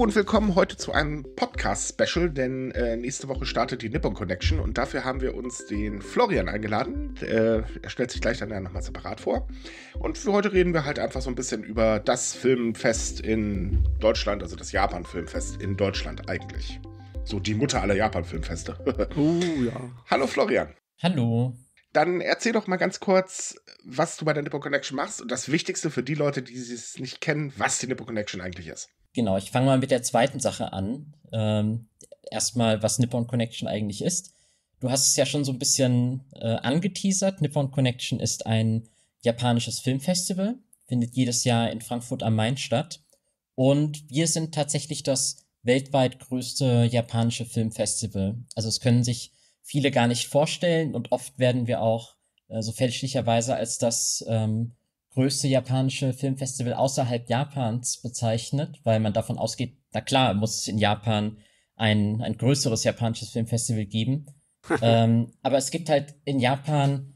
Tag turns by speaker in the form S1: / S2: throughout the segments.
S1: und willkommen heute zu einem Podcast-Special, denn äh, nächste Woche startet die Nippon Connection und dafür haben wir uns den Florian eingeladen. Äh, er stellt sich gleich dann ja nochmal separat vor. Und für heute reden wir halt einfach so ein bisschen über das Filmfest in Deutschland, also das Japan-Filmfest in Deutschland eigentlich. So die Mutter aller Japan-Filmfeste. oh ja. Hallo Florian. Hallo. Dann erzähl doch mal ganz kurz, was du bei der Nippon Connection machst und das Wichtigste für die Leute, die es
S2: nicht kennen, was die Nippon Connection eigentlich ist. Genau, ich fange mal mit der zweiten Sache an. Ähm, Erstmal, was Nippon Connection eigentlich ist. Du hast es ja schon so ein bisschen äh, angeteasert. Nippon Connection ist ein japanisches Filmfestival, findet jedes Jahr in Frankfurt am Main statt. Und wir sind tatsächlich das weltweit größte japanische Filmfestival. Also es können sich viele gar nicht vorstellen und oft werden wir auch äh, so fälschlicherweise als das ähm, größte japanische Filmfestival außerhalb Japans bezeichnet, weil man davon ausgeht, na klar, muss es in Japan ein, ein größeres japanisches Filmfestival geben. ähm, aber es gibt halt in Japan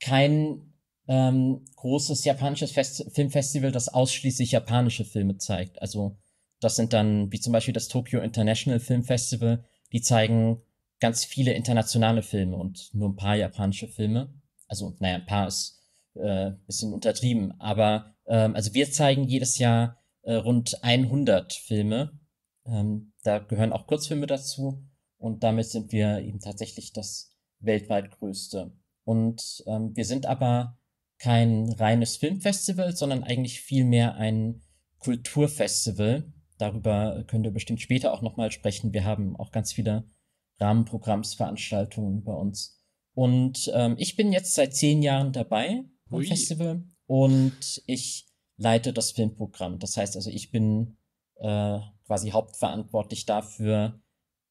S2: kein ähm, großes japanisches Fest Filmfestival, das ausschließlich japanische Filme zeigt. Also das sind dann, wie zum Beispiel das Tokyo International Film Festival, die zeigen ganz viele internationale Filme und nur ein paar japanische Filme. Also, naja, ein paar ist äh, bisschen untertrieben. Aber ähm, also wir zeigen jedes Jahr äh, rund 100 Filme. Ähm, da gehören auch Kurzfilme dazu. Und damit sind wir eben tatsächlich das weltweit größte. Und ähm, wir sind aber kein reines Filmfestival, sondern eigentlich vielmehr ein Kulturfestival. Darüber könnt ihr bestimmt später auch nochmal sprechen. Wir haben auch ganz viele Rahmenprogrammsveranstaltungen bei uns. Und ähm, ich bin jetzt seit zehn Jahren dabei Ui. Festival. Und ich leite das Filmprogramm. Das heißt also, ich bin äh, quasi hauptverantwortlich dafür,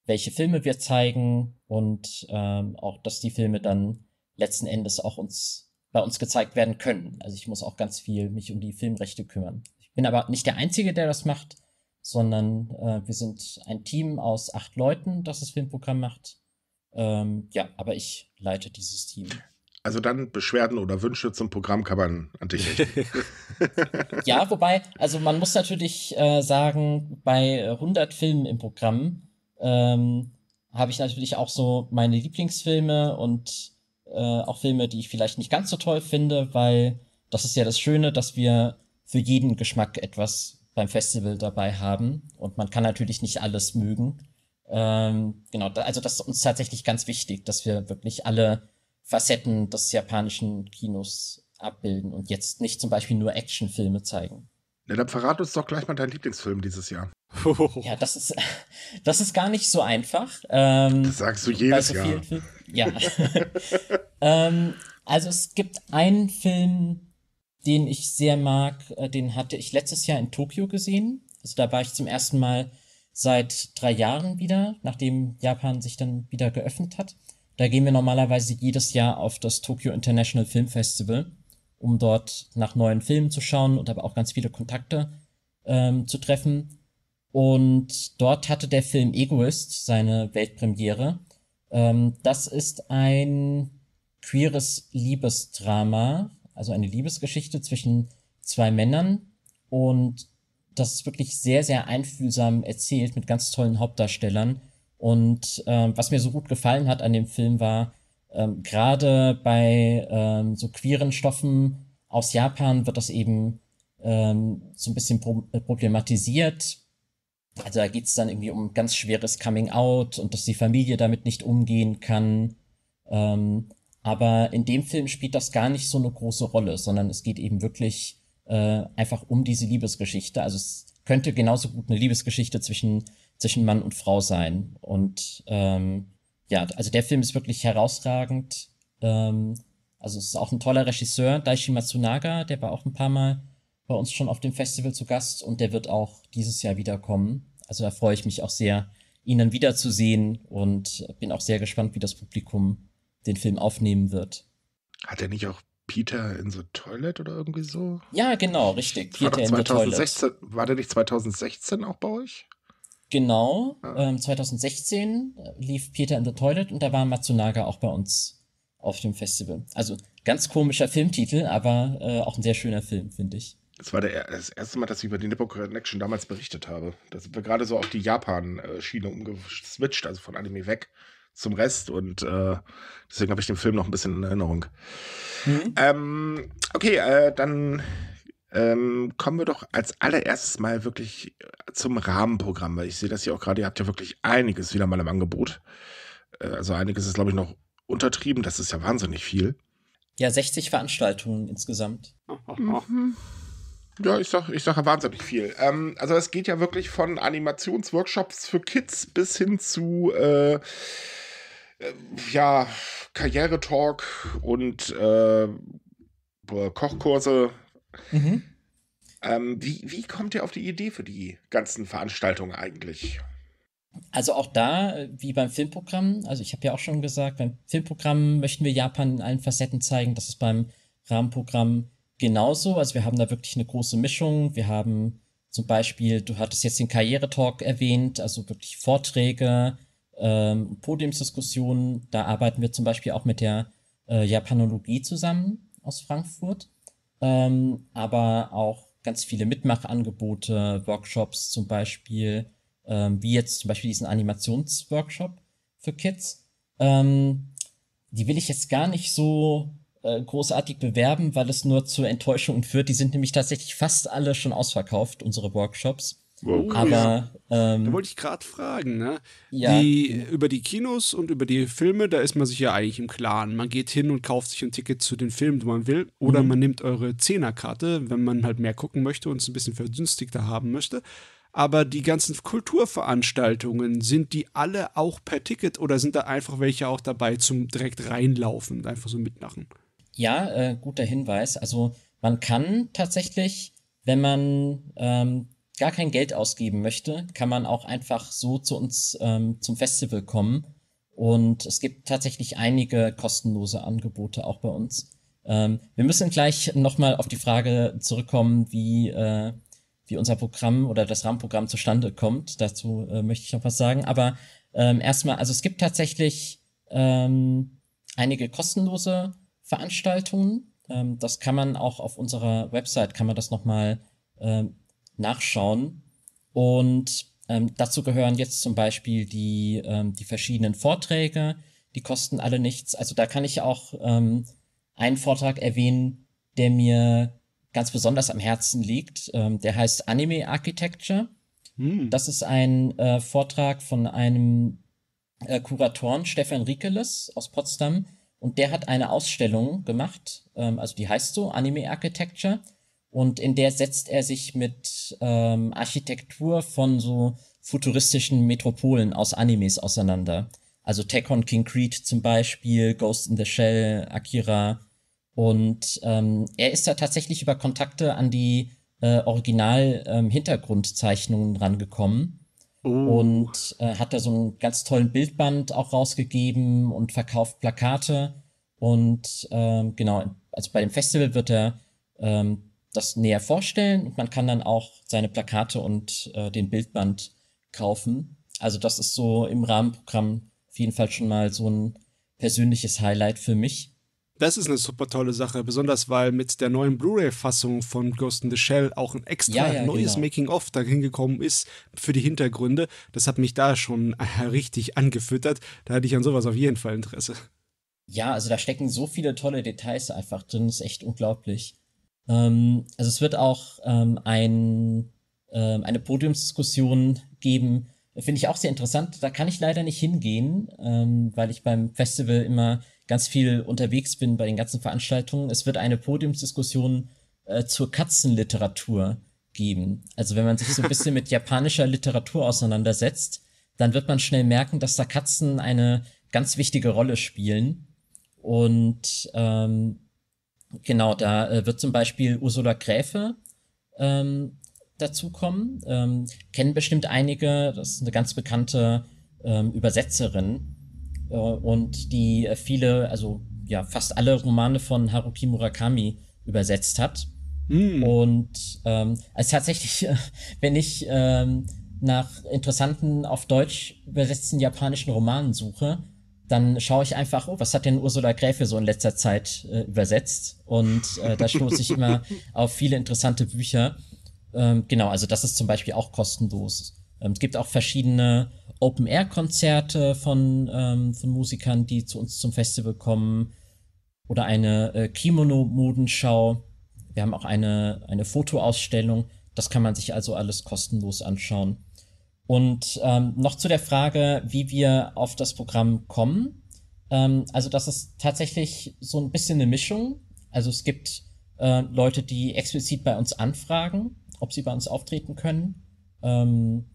S2: welche Filme wir zeigen und ähm, auch, dass die Filme dann letzten Endes auch uns bei uns gezeigt werden können. Also ich muss auch ganz viel mich um die Filmrechte kümmern. Ich bin aber nicht der Einzige, der das macht, sondern äh, wir sind ein Team aus acht Leuten, das das Filmprogramm macht. Ähm, ja, aber ich leite dieses Team.
S1: Also dann Beschwerden oder Wünsche zum Programm kann man an dich richten. ja,
S2: wobei, also man muss natürlich äh, sagen, bei 100 Filmen im Programm ähm, habe ich natürlich auch so meine Lieblingsfilme und äh, auch Filme, die ich vielleicht nicht ganz so toll finde, weil das ist ja das Schöne, dass wir für jeden Geschmack etwas beim Festival dabei haben und man kann natürlich nicht alles mögen. Ähm, genau, also das ist uns tatsächlich ganz wichtig, dass wir wirklich alle Facetten des japanischen Kinos abbilden und jetzt nicht zum Beispiel nur Actionfilme zeigen. Na, dann verrat uns doch gleich mal deinen Lieblingsfilm dieses Jahr. Ja, das ist, das ist gar nicht so einfach. Ähm, das sagst du jedes so Jahr. ja. ähm, also es gibt einen Film, den ich sehr mag, äh, den hatte ich letztes Jahr in Tokio gesehen. Also da war ich zum ersten Mal seit drei Jahren wieder, nachdem Japan sich dann wieder geöffnet hat. Da gehen wir normalerweise jedes Jahr auf das Tokyo International Film Festival, um dort nach neuen Filmen zu schauen und aber auch ganz viele Kontakte ähm, zu treffen. Und dort hatte der Film Egoist seine Weltpremiere. Ähm, das ist ein queeres Liebesdrama, also eine Liebesgeschichte zwischen zwei Männern. Und das ist wirklich sehr, sehr einfühlsam erzählt mit ganz tollen Hauptdarstellern und ähm, was mir so gut gefallen hat an dem Film war, ähm, gerade bei ähm, so queeren Stoffen aus Japan wird das eben ähm, so ein bisschen pro äh, problematisiert. Also da geht es dann irgendwie um ganz schweres Coming Out und dass die Familie damit nicht umgehen kann. Ähm, aber in dem Film spielt das gar nicht so eine große Rolle, sondern es geht eben wirklich äh, einfach um diese Liebesgeschichte. Also es könnte genauso gut eine Liebesgeschichte zwischen zwischen Mann und Frau sein. Und ähm, ja, also der Film ist wirklich herausragend. Ähm, also es ist auch ein toller Regisseur, Daishi Matsunaga, der war auch ein paar Mal bei uns schon auf dem Festival zu Gast und der wird auch dieses Jahr wiederkommen. Also da freue ich mich auch sehr, ihn dann wiederzusehen und bin auch sehr gespannt, wie das Publikum den Film aufnehmen wird. Hat er nicht auch
S1: Peter in the Toilet oder irgendwie so? Ja, genau, richtig. Peter war in 2016, the Toilet. War der nicht 2016 auch bei euch? Genau,
S2: ah. ähm, 2016 äh, lief Peter in the Toilet und da war Matsunaga auch bei uns auf dem Festival. Also ganz komischer Filmtitel, aber äh, auch ein sehr schöner Film, finde ich. Es war der, das erste
S1: Mal, dass ich über die Nippo Connection damals berichtet habe. Da sind wir gerade so auf die Japan-Schiene umgeswitcht, also von Anime weg zum Rest und äh, deswegen habe ich den Film noch ein bisschen in Erinnerung. Mhm. Ähm, okay, äh, dann ähm, kommen wir doch als allererstes mal wirklich äh, zum Rahmenprogramm, weil ich sehe das hier auch gerade, ihr habt ja wirklich einiges wieder mal im Angebot. Äh, also einiges ist, glaube ich, noch untertrieben, das ist ja wahnsinnig viel. Ja, 60
S2: Veranstaltungen
S1: insgesamt.
S2: Mhm. Ja, ich sage ich sag
S1: ja wahnsinnig viel. Ähm, also es geht ja wirklich von Animationsworkshops für Kids bis hin zu äh, äh, ja, Karrieretalk und äh, Kochkurse, Mhm. Ähm, wie, wie kommt ihr auf die Idee für die ganzen Veranstaltungen eigentlich? Also auch da,
S2: äh, wie beim Filmprogramm, also ich habe ja auch schon gesagt, beim Filmprogramm möchten wir Japan in allen Facetten zeigen. Das ist beim Rahmenprogramm genauso. Also wir haben da wirklich eine große Mischung. Wir haben zum Beispiel, du hattest jetzt den Karrieretalk erwähnt, also wirklich Vorträge, ähm, Podiumsdiskussionen. Da arbeiten wir zum Beispiel auch mit der äh, Japanologie zusammen aus Frankfurt ähm, aber auch ganz viele Mitmachangebote, Workshops zum Beispiel, ähm, wie jetzt zum Beispiel diesen Animationsworkshop für Kids. Ähm, die will ich jetzt gar nicht so äh, großartig bewerben, weil es nur zur Enttäuschung führt. Die sind nämlich tatsächlich fast alle schon ausverkauft, unsere Workshops. Wow. Aber ähm, da wollte ich gerade fragen,
S3: ne? Ja, die, über die Kinos und über die Filme, da ist man sich ja eigentlich im Klaren. Man geht hin und kauft sich ein Ticket zu den Filmen, die man will, oder mhm. man nimmt eure Zehnerkarte, wenn man halt mehr gucken möchte und es ein bisschen verdünstigter haben möchte. Aber die ganzen Kulturveranstaltungen, sind die alle auch per Ticket oder sind da einfach welche auch dabei zum direkt reinlaufen und einfach so mitmachen?
S2: Ja, äh, guter Hinweis. Also man kann tatsächlich, wenn man ähm, gar kein Geld ausgeben möchte, kann man auch einfach so zu uns ähm, zum Festival kommen. Und es gibt tatsächlich einige kostenlose Angebote auch bei uns. Ähm, wir müssen gleich nochmal auf die Frage zurückkommen, wie, äh, wie unser Programm oder das Rahmenprogramm zustande kommt. Dazu äh, möchte ich noch was sagen. Aber ähm, erstmal, also es gibt tatsächlich ähm, einige kostenlose Veranstaltungen. Ähm, das kann man auch auf unserer Website, kann man das nochmal ähm, nachschauen. Und ähm, dazu gehören jetzt zum Beispiel die, ähm, die verschiedenen Vorträge, die kosten alle nichts. Also da kann ich auch ähm, einen Vortrag erwähnen, der mir ganz besonders am Herzen liegt. Ähm, der heißt Anime Architecture. Hm. Das ist ein äh, Vortrag von einem äh, Kuratoren, Stefan Riekeles aus Potsdam. Und der hat eine Ausstellung gemacht, ähm, also die heißt so Anime Architecture und in der setzt er sich mit ähm, Architektur von so futuristischen Metropolen aus Animes auseinander. Also Tekken King Creed zum Beispiel, Ghost in the Shell, Akira. Und ähm, er ist da tatsächlich über Kontakte an die äh, Original-Hintergrundzeichnungen ähm, rangekommen. Oh. Und äh, hat da so einen ganz tollen Bildband auch rausgegeben und verkauft Plakate. Und ähm, genau, also bei dem Festival wird er ähm, das näher vorstellen und man kann dann auch seine Plakate und äh, den Bildband kaufen. Also das ist so im Rahmenprogramm auf jeden Fall schon mal so ein persönliches Highlight für mich. Das ist
S3: eine super tolle Sache, besonders weil mit der neuen Blu-ray-Fassung von Ghost in the Shell auch ein extra ja, ja, neues genau. Making-of dahin gekommen ist für die Hintergründe. Das hat mich da schon äh, richtig angefüttert. Da hatte ich an sowas auf jeden Fall Interesse.
S2: Ja, also da stecken so viele tolle Details einfach drin, ist echt unglaublich. Ähm, also es wird auch ähm, ein, ähm, eine Podiumsdiskussion geben, finde ich auch sehr interessant. Da kann ich leider nicht hingehen, ähm, weil ich beim Festival immer ganz viel unterwegs bin bei den ganzen Veranstaltungen. Es wird eine Podiumsdiskussion äh, zur Katzenliteratur geben. Also wenn man sich so ein bisschen mit japanischer Literatur auseinandersetzt, dann wird man schnell merken, dass da Katzen eine ganz wichtige Rolle spielen. Und ähm, Genau, da äh, wird zum Beispiel Ursula Gräfe ähm, dazukommen. Ähm, kennen bestimmt einige, das ist eine ganz bekannte ähm, Übersetzerin äh, und die äh, viele, also ja, fast alle Romane von Haruki Murakami übersetzt hat. Mm. Und ähm, also tatsächlich, äh, wenn ich ähm, nach interessanten auf Deutsch übersetzten japanischen Romanen suche, dann schaue ich einfach, oh, was hat denn Ursula Gräfe so in letzter Zeit äh, übersetzt? Und äh, da stoße ich immer auf viele interessante Bücher. Ähm, genau, also das ist zum Beispiel auch kostenlos. Ähm, es gibt auch verschiedene Open-Air-Konzerte von, ähm, von Musikern, die zu uns zum Festival kommen. Oder eine äh, Kimono-Modenschau. Wir haben auch eine, eine Fotoausstellung. Das kann man sich also alles kostenlos anschauen. Und ähm, noch zu der Frage, wie wir auf das Programm kommen. Ähm, also das ist tatsächlich so ein bisschen eine Mischung. Also es gibt äh, Leute, die explizit bei uns anfragen, ob sie bei uns auftreten können. Ähm,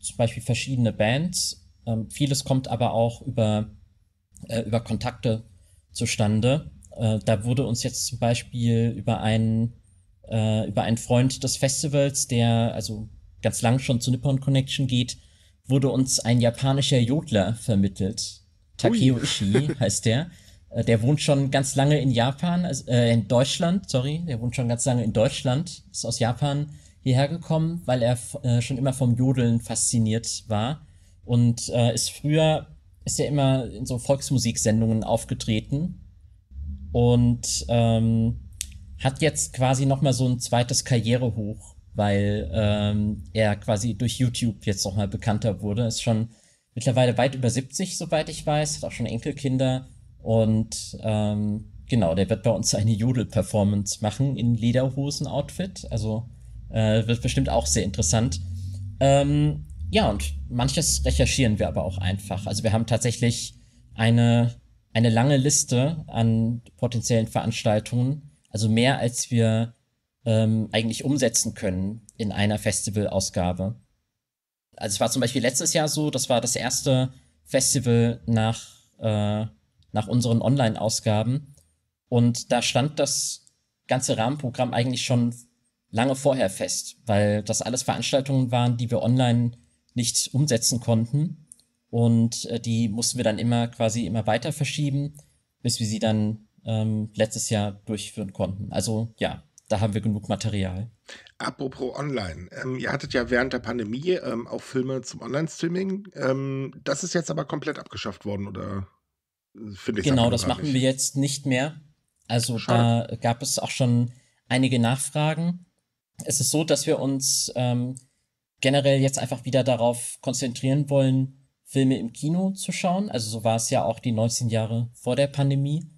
S2: zum Beispiel verschiedene Bands. Ähm, vieles kommt aber auch über, äh, über Kontakte zustande. Äh, da wurde uns jetzt zum Beispiel über einen, äh, über einen Freund des Festivals, der, also ganz lang schon zu Nippon Connection geht, wurde uns ein japanischer Jodler vermittelt. Takeo Ishii heißt der. Äh, der wohnt schon ganz lange in Japan, also, äh, in Deutschland, sorry, der wohnt schon ganz lange in Deutschland, ist aus Japan hierher gekommen, weil er äh, schon immer vom Jodeln fasziniert war und äh, ist früher, ist ja immer in so Volksmusiksendungen aufgetreten und ähm, hat jetzt quasi nochmal so ein zweites Karrierehoch weil ähm, er quasi durch YouTube jetzt nochmal bekannter wurde. Ist schon mittlerweile weit über 70, soweit ich weiß, hat auch schon Enkelkinder und ähm, genau, der wird bei uns eine Jodel-Performance machen in Lederhosen-Outfit. Also äh, wird bestimmt auch sehr interessant. Ähm, ja, und manches recherchieren wir aber auch einfach. Also wir haben tatsächlich eine, eine lange Liste an potenziellen Veranstaltungen. Also mehr als wir ähm, eigentlich umsetzen können in einer Festivalausgabe. Also es war zum Beispiel letztes Jahr so, das war das erste Festival nach, äh, nach unseren Online-Ausgaben. Und da stand das ganze Rahmenprogramm eigentlich schon lange vorher fest, weil das alles Veranstaltungen waren, die wir online nicht umsetzen konnten. Und äh, die mussten wir dann immer quasi immer weiter verschieben, bis wir sie dann ähm, letztes Jahr durchführen konnten. Also ja, da haben wir genug Material.
S1: Apropos online. Ähm, ihr hattet ja während der Pandemie ähm, auch Filme zum Online-Streaming. Ähm, das ist jetzt aber komplett abgeschafft worden, oder äh, ich Genau, das machen nicht.
S2: wir jetzt nicht mehr. Also Schade. da gab es auch schon einige Nachfragen. Es ist so, dass wir uns ähm, generell jetzt einfach wieder darauf konzentrieren wollen, Filme im Kino zu schauen. Also so war es ja auch die 19 Jahre vor der Pandemie.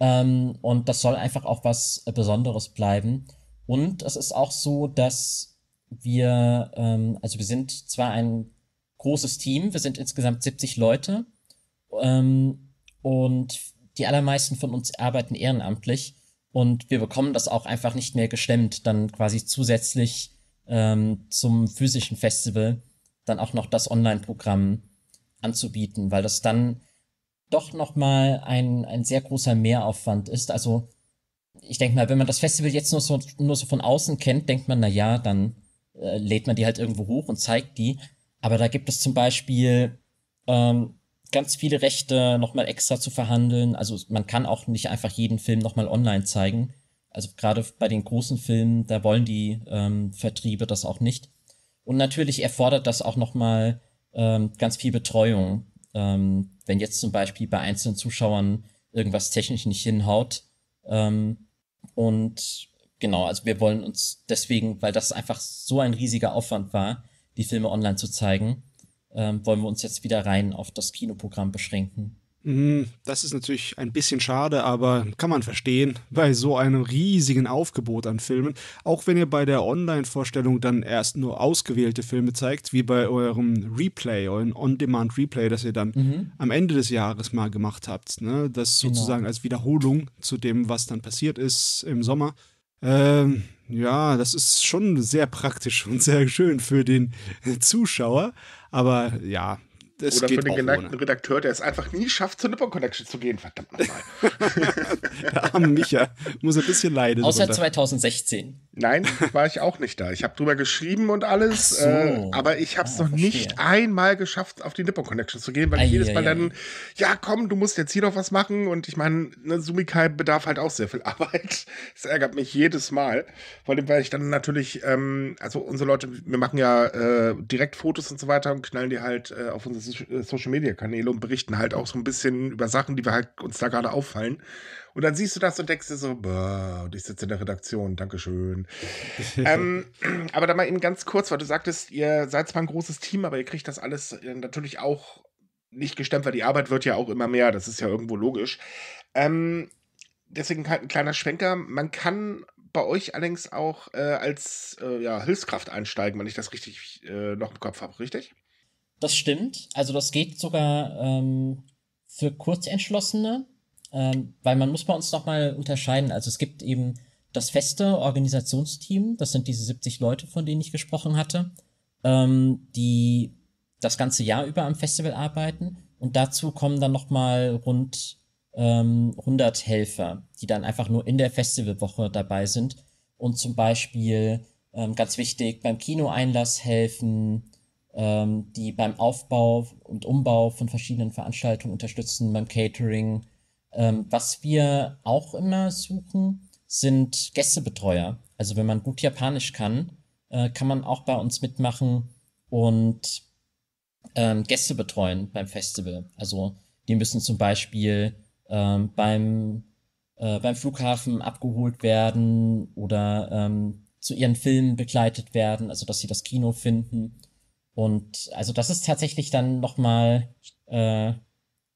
S2: Ähm, und das soll einfach auch was äh, Besonderes bleiben. Und es ist auch so, dass wir, ähm, also wir sind zwar ein großes Team, wir sind insgesamt 70 Leute ähm, und die allermeisten von uns arbeiten ehrenamtlich und wir bekommen das auch einfach nicht mehr gestemmt, dann quasi zusätzlich ähm, zum physischen Festival dann auch noch das Online-Programm anzubieten, weil das dann doch nochmal ein, ein sehr großer Mehraufwand ist. Also ich denke mal, wenn man das Festival jetzt nur so, nur so von außen kennt, denkt man, na ja, dann äh, lädt man die halt irgendwo hoch und zeigt die. Aber da gibt es zum Beispiel ähm, ganz viele Rechte nochmal extra zu verhandeln. Also man kann auch nicht einfach jeden Film nochmal online zeigen. Also gerade bei den großen Filmen, da wollen die ähm, Vertriebe das auch nicht. Und natürlich erfordert das auch nochmal ähm, ganz viel Betreuung. Ähm, wenn jetzt zum Beispiel bei einzelnen Zuschauern irgendwas technisch nicht hinhaut. Ähm, und genau, also wir wollen uns deswegen, weil das einfach so ein riesiger Aufwand war, die Filme online zu zeigen, ähm, wollen wir uns jetzt wieder rein auf das Kinoprogramm beschränken.
S3: Mhm. Das ist natürlich ein bisschen schade, aber kann man verstehen, bei so einem riesigen Aufgebot an Filmen. Auch wenn ihr bei der Online-Vorstellung dann erst nur ausgewählte Filme zeigt, wie bei eurem Replay, euren On-Demand-Replay, das ihr dann mhm. am Ende des Jahres mal gemacht habt. Ne? Das genau. sozusagen als Wiederholung zu dem, was dann passiert ist im Sommer. Ähm, ja, das ist schon sehr praktisch und sehr schön für den Zuschauer. Aber ja, das Oder für den geneigten
S1: Redakteur, der es einfach nie schafft, zur Nippon Connection zu gehen. Verdammt nochmal.
S3: der arme Micha muss ein bisschen leiden. Außer darunter.
S1: 2016. Nein, war ich auch nicht da. Ich habe drüber geschrieben und alles, so. äh, aber ich habe es ah, noch verstehe. nicht einmal geschafft, auf die Nippon Connection zu gehen, weil ah, ich jedes Mal ja, dann, ja komm, du musst jetzt hier noch was machen und ich meine, ne, Sumikai bedarf halt auch sehr viel Arbeit. Das ärgert mich jedes Mal. Vor allem, weil ich dann natürlich, ähm, also unsere Leute, wir machen ja äh, direkt Fotos und so weiter und knallen die halt äh, auf unsere äh, Social Media Kanäle und berichten halt auch so ein bisschen über Sachen, die wir halt uns da gerade auffallen. Und dann siehst du das und denkst dir so, boah, und ich sitze in der Redaktion, Dankeschön. ähm, aber da mal eben ganz kurz, weil du sagtest, ihr seid zwar ein großes Team, aber ihr kriegt das alles äh, natürlich auch nicht gestemmt, weil die Arbeit wird ja auch immer mehr, das ist ja irgendwo logisch. Ähm, deswegen halt ein kleiner Schwenker. Man kann bei euch allerdings auch äh, als äh, ja, Hilfskraft einsteigen, wenn ich das richtig äh, noch im Kopf habe, richtig?
S2: Das stimmt. Also das geht sogar ähm, für Kurzentschlossene, ähm, weil man muss bei uns nochmal unterscheiden. Also es gibt eben das feste Organisationsteam, das sind diese 70 Leute, von denen ich gesprochen hatte, ähm, die das ganze Jahr über am Festival arbeiten. Und dazu kommen dann nochmal rund ähm, 100 Helfer, die dann einfach nur in der Festivalwoche dabei sind und zum Beispiel ähm, ganz wichtig beim Kinoeinlass helfen, ähm, die beim Aufbau und Umbau von verschiedenen Veranstaltungen unterstützen, beim Catering. Ähm, was wir auch immer suchen, sind Gästebetreuer. Also wenn man gut Japanisch kann, äh, kann man auch bei uns mitmachen und ähm, Gäste betreuen beim Festival. Also die müssen zum Beispiel ähm, beim, äh, beim Flughafen abgeholt werden oder ähm, zu ihren Filmen begleitet werden, also dass sie das Kino finden. Und also das ist tatsächlich dann nochmal äh,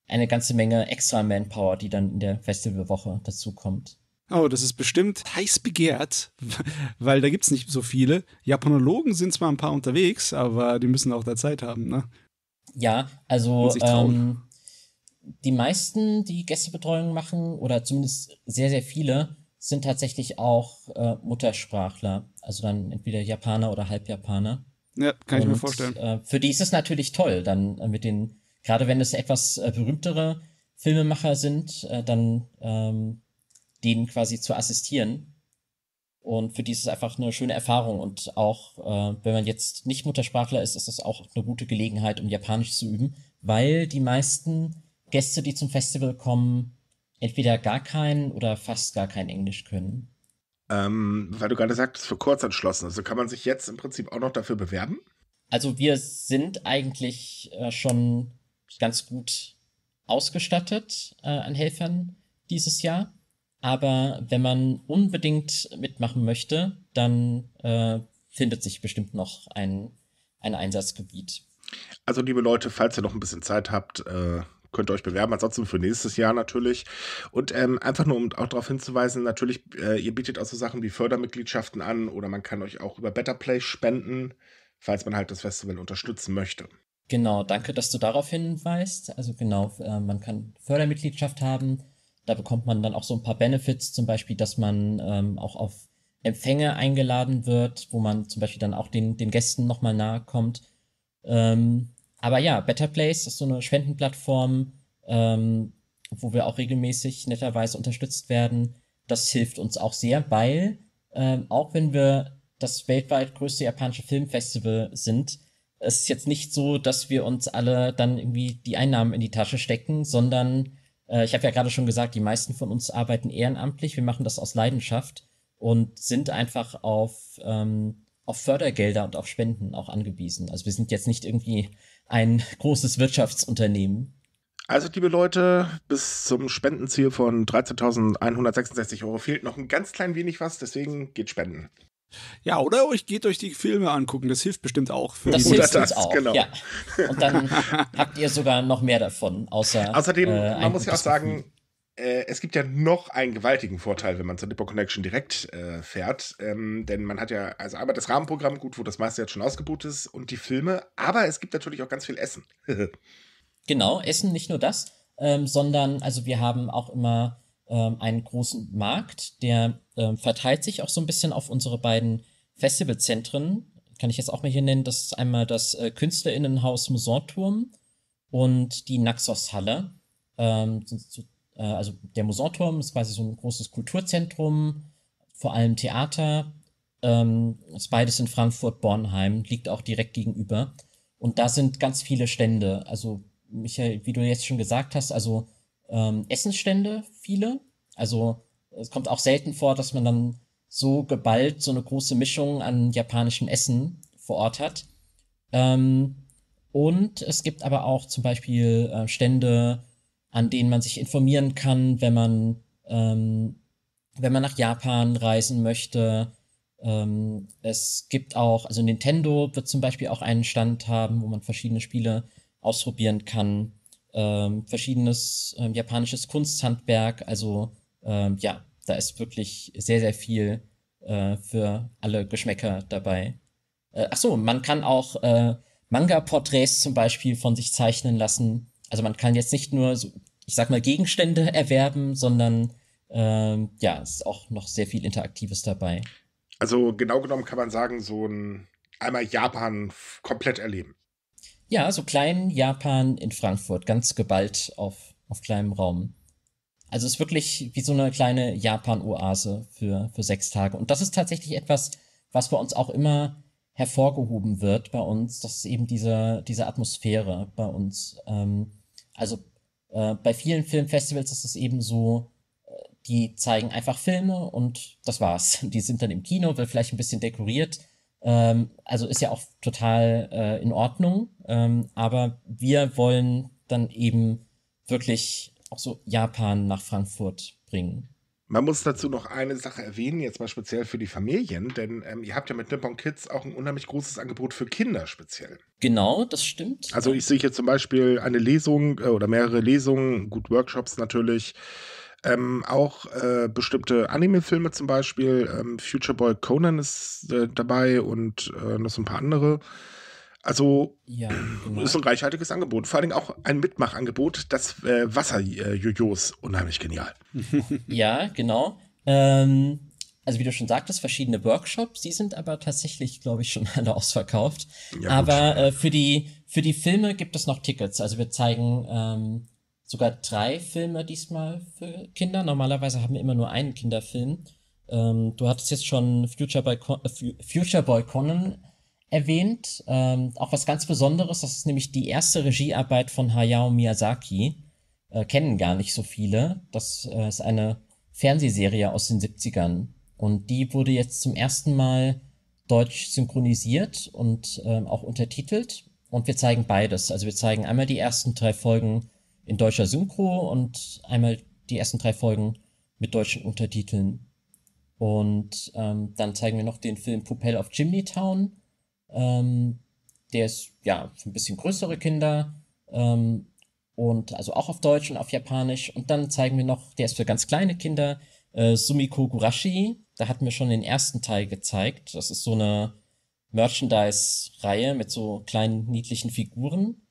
S2: eine ganze Menge extra Manpower, die dann in der Festivalwoche dazukommt.
S3: Oh, das ist bestimmt heiß begehrt, weil da gibt es nicht so viele. Japanologen
S2: sind zwar ein paar unterwegs, aber die müssen auch da Zeit haben, ne? Ja, also ähm, die meisten, die Gästebetreuung machen, oder zumindest sehr, sehr viele, sind tatsächlich auch äh, Muttersprachler. Also dann entweder Japaner oder Halbjapaner. Ja, kann und, ich mir vorstellen. Äh, für die ist es natürlich toll, dann mit den, gerade wenn es etwas äh, berühmtere Filmemacher sind, äh, dann ähm, denen quasi zu assistieren. Und für die ist es einfach eine schöne Erfahrung. Und auch äh, wenn man jetzt nicht Muttersprachler ist, ist es auch eine gute Gelegenheit, um Japanisch zu üben, weil die meisten Gäste, die zum Festival kommen, entweder gar kein oder fast gar kein Englisch können.
S1: Ähm, weil du gerade sagtest, für kurz entschlossen. Also kann man sich jetzt im Prinzip
S2: auch noch dafür bewerben? Also wir sind eigentlich äh, schon ganz gut ausgestattet äh, an Helfern dieses Jahr. Aber wenn man unbedingt mitmachen möchte, dann äh, findet sich bestimmt noch ein, ein Einsatzgebiet.
S1: Also liebe Leute, falls ihr noch ein bisschen Zeit habt, äh, könnt ihr euch bewerben, ansonsten für nächstes Jahr natürlich. Und ähm, einfach nur, um auch darauf hinzuweisen, natürlich, äh, ihr bietet auch so Sachen wie Fördermitgliedschaften an oder man kann euch auch über Better Play spenden, falls man halt das Festival unterstützen möchte.
S2: Genau, danke, dass du darauf hinweist. Also genau, äh, man kann Fördermitgliedschaft haben. Da bekommt man dann auch so ein paar Benefits, zum Beispiel, dass man ähm, auch auf Empfänge eingeladen wird, wo man zum Beispiel dann auch den, den Gästen nochmal nahe kommt. Ähm, aber ja, Better Place ist so eine Spendenplattform, ähm, wo wir auch regelmäßig netterweise unterstützt werden. Das hilft uns auch sehr, weil ähm, auch wenn wir das weltweit größte japanische Filmfestival sind, es ist jetzt nicht so, dass wir uns alle dann irgendwie die Einnahmen in die Tasche stecken, sondern äh, ich habe ja gerade schon gesagt, die meisten von uns arbeiten ehrenamtlich, wir machen das aus Leidenschaft und sind einfach auf ähm, auf Fördergelder und auf Spenden auch angewiesen. Also wir sind jetzt nicht irgendwie ein großes Wirtschaftsunternehmen.
S1: Also, liebe Leute, bis zum Spendenziel von 13.166 Euro fehlt noch ein ganz klein wenig was, deswegen geht spenden. Ja, oder euch geht euch die Filme
S3: angucken, das hilft
S1: bestimmt auch. Für das hilft uns auch, genau. ja. Und dann habt ihr sogar noch mehr davon,
S2: außer Außerdem, äh, man muss ja auch sagen,
S1: äh, es gibt ja noch einen gewaltigen Vorteil, wenn man zur Lippo Connection direkt äh, fährt. Ähm, denn man hat ja also einmal das Rahmenprogramm, gut, wo das meiste jetzt schon ausgebucht ist, und die Filme, aber es gibt natürlich auch ganz viel Essen. genau,
S2: Essen, nicht nur das, ähm, sondern also wir haben auch immer ähm, einen großen Markt, der ähm, verteilt sich auch so ein bisschen auf unsere beiden Festivalzentren. Kann ich jetzt auch mal hier nennen, das ist einmal das äh, KünstlerInnenhaus Musanturm und die Naxos-Halle. Ähm, sind so äh, also der Mosanturm ist quasi so ein großes Kulturzentrum, vor allem Theater. Ähm, ist beides in Frankfurt-Bornheim, liegt auch direkt gegenüber. Und da sind ganz viele Stände. Also, Michael, wie du jetzt schon gesagt hast, also ähm, Essensstände, viele. Also, es kommt auch selten vor, dass man dann so geballt so eine große Mischung an japanischem Essen vor Ort hat. Ähm, und es gibt aber auch zum Beispiel äh, Stände an denen man sich informieren kann, wenn man, ähm, wenn man nach Japan reisen möchte. Ähm, es gibt auch, also Nintendo wird zum Beispiel auch einen Stand haben, wo man verschiedene Spiele ausprobieren kann. Ähm, verschiedenes ähm, japanisches Kunsthandwerk. Also ähm, ja, da ist wirklich sehr, sehr viel äh, für alle Geschmäcker dabei. Äh, ach so, man kann auch äh, Manga-Porträts zum Beispiel von sich zeichnen lassen. Also man kann jetzt nicht nur so ich sag mal, Gegenstände erwerben, sondern ähm, ja, es ist auch noch sehr viel Interaktives dabei.
S1: Also genau genommen kann man sagen, so ein einmal Japan komplett erleben.
S2: Ja, so klein Japan in Frankfurt, ganz geballt auf, auf kleinem Raum. Also es ist wirklich wie so eine kleine Japan-Oase für, für sechs Tage. Und das ist tatsächlich etwas, was bei uns auch immer hervorgehoben wird bei uns. Das ist eben diese, diese Atmosphäre bei uns. Ähm, also äh, bei vielen Filmfestivals ist es eben so, äh, die zeigen einfach Filme und das war's. Die sind dann im Kino, wird vielleicht ein bisschen dekoriert. Ähm, also ist ja auch total äh, in Ordnung. Ähm, aber wir wollen dann eben wirklich auch so Japan nach Frankfurt bringen.
S1: Man muss dazu noch eine Sache erwähnen, jetzt mal speziell für die Familien, denn ähm, ihr habt ja mit Nippon Kids auch ein unheimlich großes Angebot für Kinder speziell. Genau, das stimmt. Also ich sehe hier zum Beispiel eine Lesung äh, oder mehrere Lesungen, gut Workshops natürlich, ähm, auch äh, bestimmte Anime-Filme zum Beispiel, ähm, Future Boy Conan ist äh, dabei und äh, noch so ein paar andere. Also ja, genau. ist ein reichhaltiges Angebot. Vor allem auch ein Mitmachangebot, das äh, Wasser-Jojos, unheimlich genial.
S2: ja, genau. Ähm, also wie du schon sagtest, verschiedene Workshops, die sind aber tatsächlich, glaube ich, schon alle ausverkauft. Ja, aber äh, für, die, für die Filme gibt es noch Tickets. Also wir zeigen ähm, sogar drei Filme diesmal für Kinder. Normalerweise haben wir immer nur einen Kinderfilm. Ähm, du hattest jetzt schon Future Boy, Con äh, Future Boy Conan erwähnt. Ähm, auch was ganz Besonderes, das ist nämlich die erste Regiearbeit von Hayao Miyazaki. Äh, kennen gar nicht so viele. Das äh, ist eine Fernsehserie aus den 70ern. Und die wurde jetzt zum ersten Mal deutsch synchronisiert und äh, auch untertitelt. Und wir zeigen beides. Also wir zeigen einmal die ersten drei Folgen in deutscher Synchro und einmal die ersten drei Folgen mit deutschen Untertiteln. Und ähm, dann zeigen wir noch den Film Pupel of Chimney Town ähm, der ist ja für ein bisschen größere Kinder ähm, und also auch auf Deutsch und auf Japanisch. Und dann zeigen wir noch, der ist für ganz kleine Kinder, äh, Sumiko Gurashi. Da hatten wir schon den ersten Teil gezeigt. Das ist so eine Merchandise-Reihe mit so kleinen niedlichen Figuren.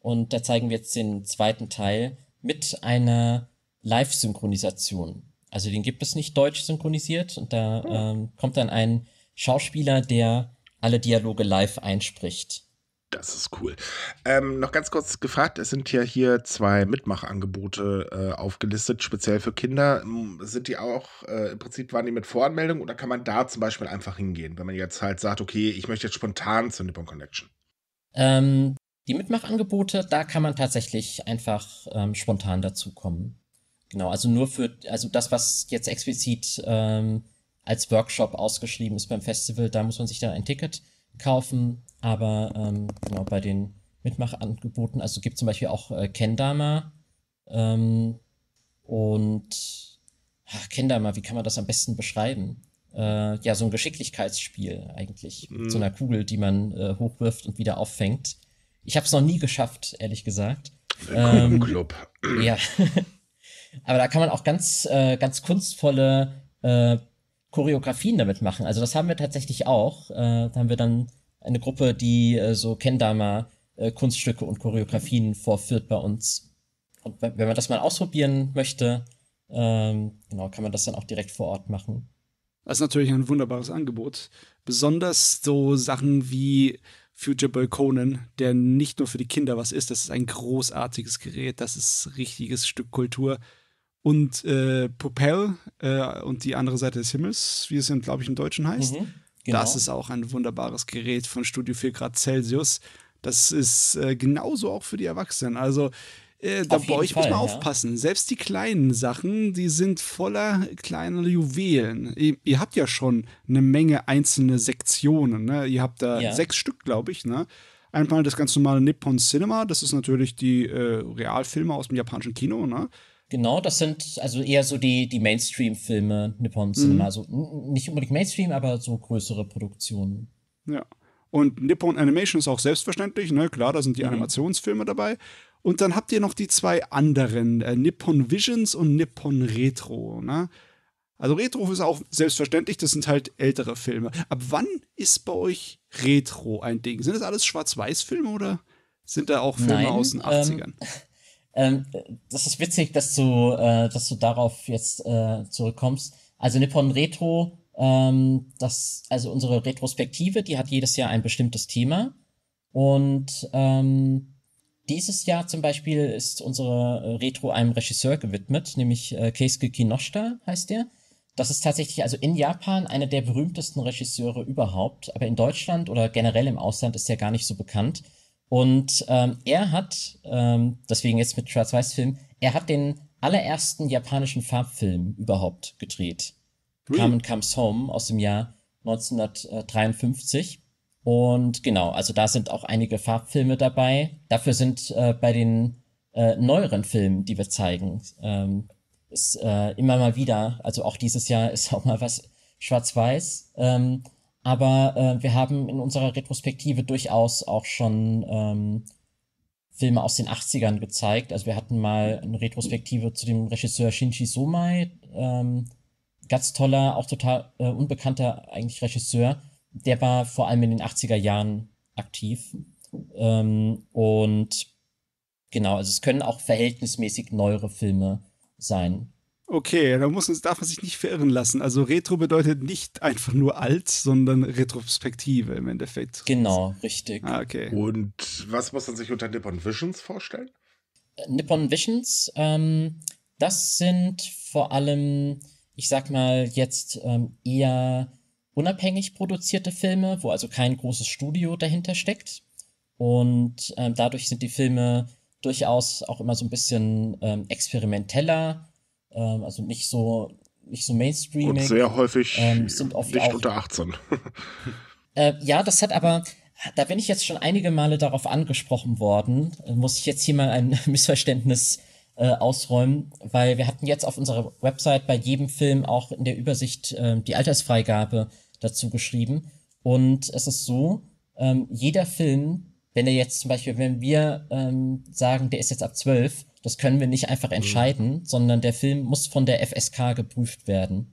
S2: Und da zeigen wir jetzt den zweiten Teil mit einer Live-Synchronisation. Also den gibt es nicht deutsch synchronisiert und da hm. ähm, kommt dann ein Schauspieler, der alle Dialoge live einspricht.
S1: Das ist cool. Ähm, noch ganz kurz gefragt, es sind ja hier zwei Mitmachangebote äh, aufgelistet, speziell für Kinder. Sind die auch, äh, im Prinzip waren die mit Voranmeldung oder kann man da zum Beispiel einfach hingehen, wenn man jetzt halt sagt, okay, ich möchte jetzt spontan
S2: zur Nippon Connection? Ähm, die Mitmachangebote, da kann man tatsächlich einfach ähm, spontan dazukommen. Genau, also nur für, also das, was jetzt explizit ähm, als Workshop ausgeschrieben ist beim Festival. Da muss man sich dann ein Ticket kaufen. Aber ähm, genau bei den Mitmachangeboten, also gibt zum Beispiel auch äh, Kendama ähm, und ach, Kendama, wie kann man das am besten beschreiben? Äh, ja, so ein Geschicklichkeitsspiel eigentlich mhm. mit so einer Kugel, die man äh, hochwirft und wieder auffängt. Ich habe es noch nie geschafft, ehrlich gesagt. Willkommen ähm, Club. Ja. Aber da kann man auch ganz, äh, ganz kunstvolle äh, Choreografien damit machen. Also das haben wir tatsächlich auch. Äh, da haben wir dann eine Gruppe, die äh, so Kendama äh, Kunststücke und Choreografien vorführt bei uns. Und wenn man das mal ausprobieren möchte, ähm, genau, kann man das dann auch direkt vor Ort machen. Das ist natürlich ein wunderbares Angebot. Besonders so Sachen
S3: wie Future Boy der nicht nur für die Kinder was ist, das ist ein großartiges Gerät, das ist richtiges Stück Kultur und äh, Propel äh, und die andere Seite des Himmels, wie es im, glaube ich, im Deutschen heißt. Mhm, genau. Das ist auch ein wunderbares Gerät von Studio 4 Grad Celsius. Das ist äh, genauso auch für die Erwachsenen. Also äh, da bei euch Fall, muss man ja. aufpassen. Selbst die kleinen Sachen, die sind voller kleiner Juwelen. Ihr, ihr habt ja schon eine Menge einzelne Sektionen. Ne? Ihr habt da ja. sechs Stück, glaube ich. Ne? Einmal das ganz normale Nippon Cinema. Das ist natürlich die äh, Realfilme
S2: aus dem japanischen Kino. Ne? Genau, das sind also eher so die, die Mainstream-Filme Nippon Cinema. Mhm. Also nicht unbedingt Mainstream, aber so größere Produktionen. Ja. Und
S3: Nippon Animation ist auch selbstverständlich, ne? Klar, da sind die mhm. Animationsfilme dabei. Und dann habt ihr noch die zwei anderen, äh, Nippon Visions und Nippon Retro, ne? Also Retro ist auch selbstverständlich, das sind halt ältere Filme. Ab wann ist bei euch Retro ein Ding? Sind das alles Schwarz-Weiß-Filme oder sind da auch Filme Nein, aus den 80ern?
S2: Ähm Ähm, das ist witzig, dass du, äh, dass du darauf jetzt äh, zurückkommst. Also Nippon Retro, ähm, das, also unsere Retrospektive, die hat jedes Jahr ein bestimmtes Thema. Und ähm, dieses Jahr zum Beispiel ist unsere äh, Retro einem Regisseur gewidmet, nämlich äh, Keisuke Kinoshita heißt der. Das ist tatsächlich also in Japan einer der berühmtesten Regisseure überhaupt, aber in Deutschland oder generell im Ausland ist er gar nicht so bekannt. Und ähm, er hat, ähm, deswegen jetzt mit Schwarz-Weiß-Film, er hat den allerersten japanischen Farbfilm überhaupt gedreht. Really? Carmen Comes Home aus dem Jahr 1953. Und genau, also da sind auch einige Farbfilme dabei. Dafür sind äh, bei den äh, neueren Filmen, die wir zeigen, ähm, ist äh, immer mal wieder, also auch dieses Jahr ist auch mal was schwarz-weiß. Ähm, aber äh, wir haben in unserer Retrospektive durchaus auch schon ähm, Filme aus den 80ern gezeigt. Also wir hatten mal eine Retrospektive zu dem Regisseur Shinji Somai, ähm, ganz toller, auch total äh, unbekannter eigentlich Regisseur. Der war vor allem in den 80er Jahren aktiv. Ähm, und genau, also es können auch verhältnismäßig neuere Filme sein.
S3: Okay, da muss, darf man sich nicht verirren lassen. Also Retro bedeutet nicht einfach nur alt, sondern Retrospektive im Endeffekt. Genau,
S2: richtig. Ah, okay. Und was muss man sich unter Nippon Visions vorstellen? Äh, Nippon Visions, ähm, das sind vor allem, ich sag mal, jetzt ähm, eher unabhängig produzierte Filme, wo also kein großes Studio dahinter steckt. Und ähm, dadurch sind die Filme durchaus auch immer so ein bisschen ähm, experimenteller ähm, also nicht so, nicht so mainstream Und sehr häufig ähm, sind oft nicht auch, unter 18. äh, ja, das hat aber, da bin ich jetzt schon einige Male darauf angesprochen worden, muss ich jetzt hier mal ein Missverständnis äh, ausräumen, weil wir hatten jetzt auf unserer Website bei jedem Film auch in der Übersicht äh, die Altersfreigabe dazu geschrieben. Und es ist so, ähm, jeder Film, wenn er jetzt zum Beispiel, wenn wir ähm, sagen, der ist jetzt ab 12, das können wir nicht einfach mhm. entscheiden, mhm. sondern der Film muss von der FSK geprüft werden.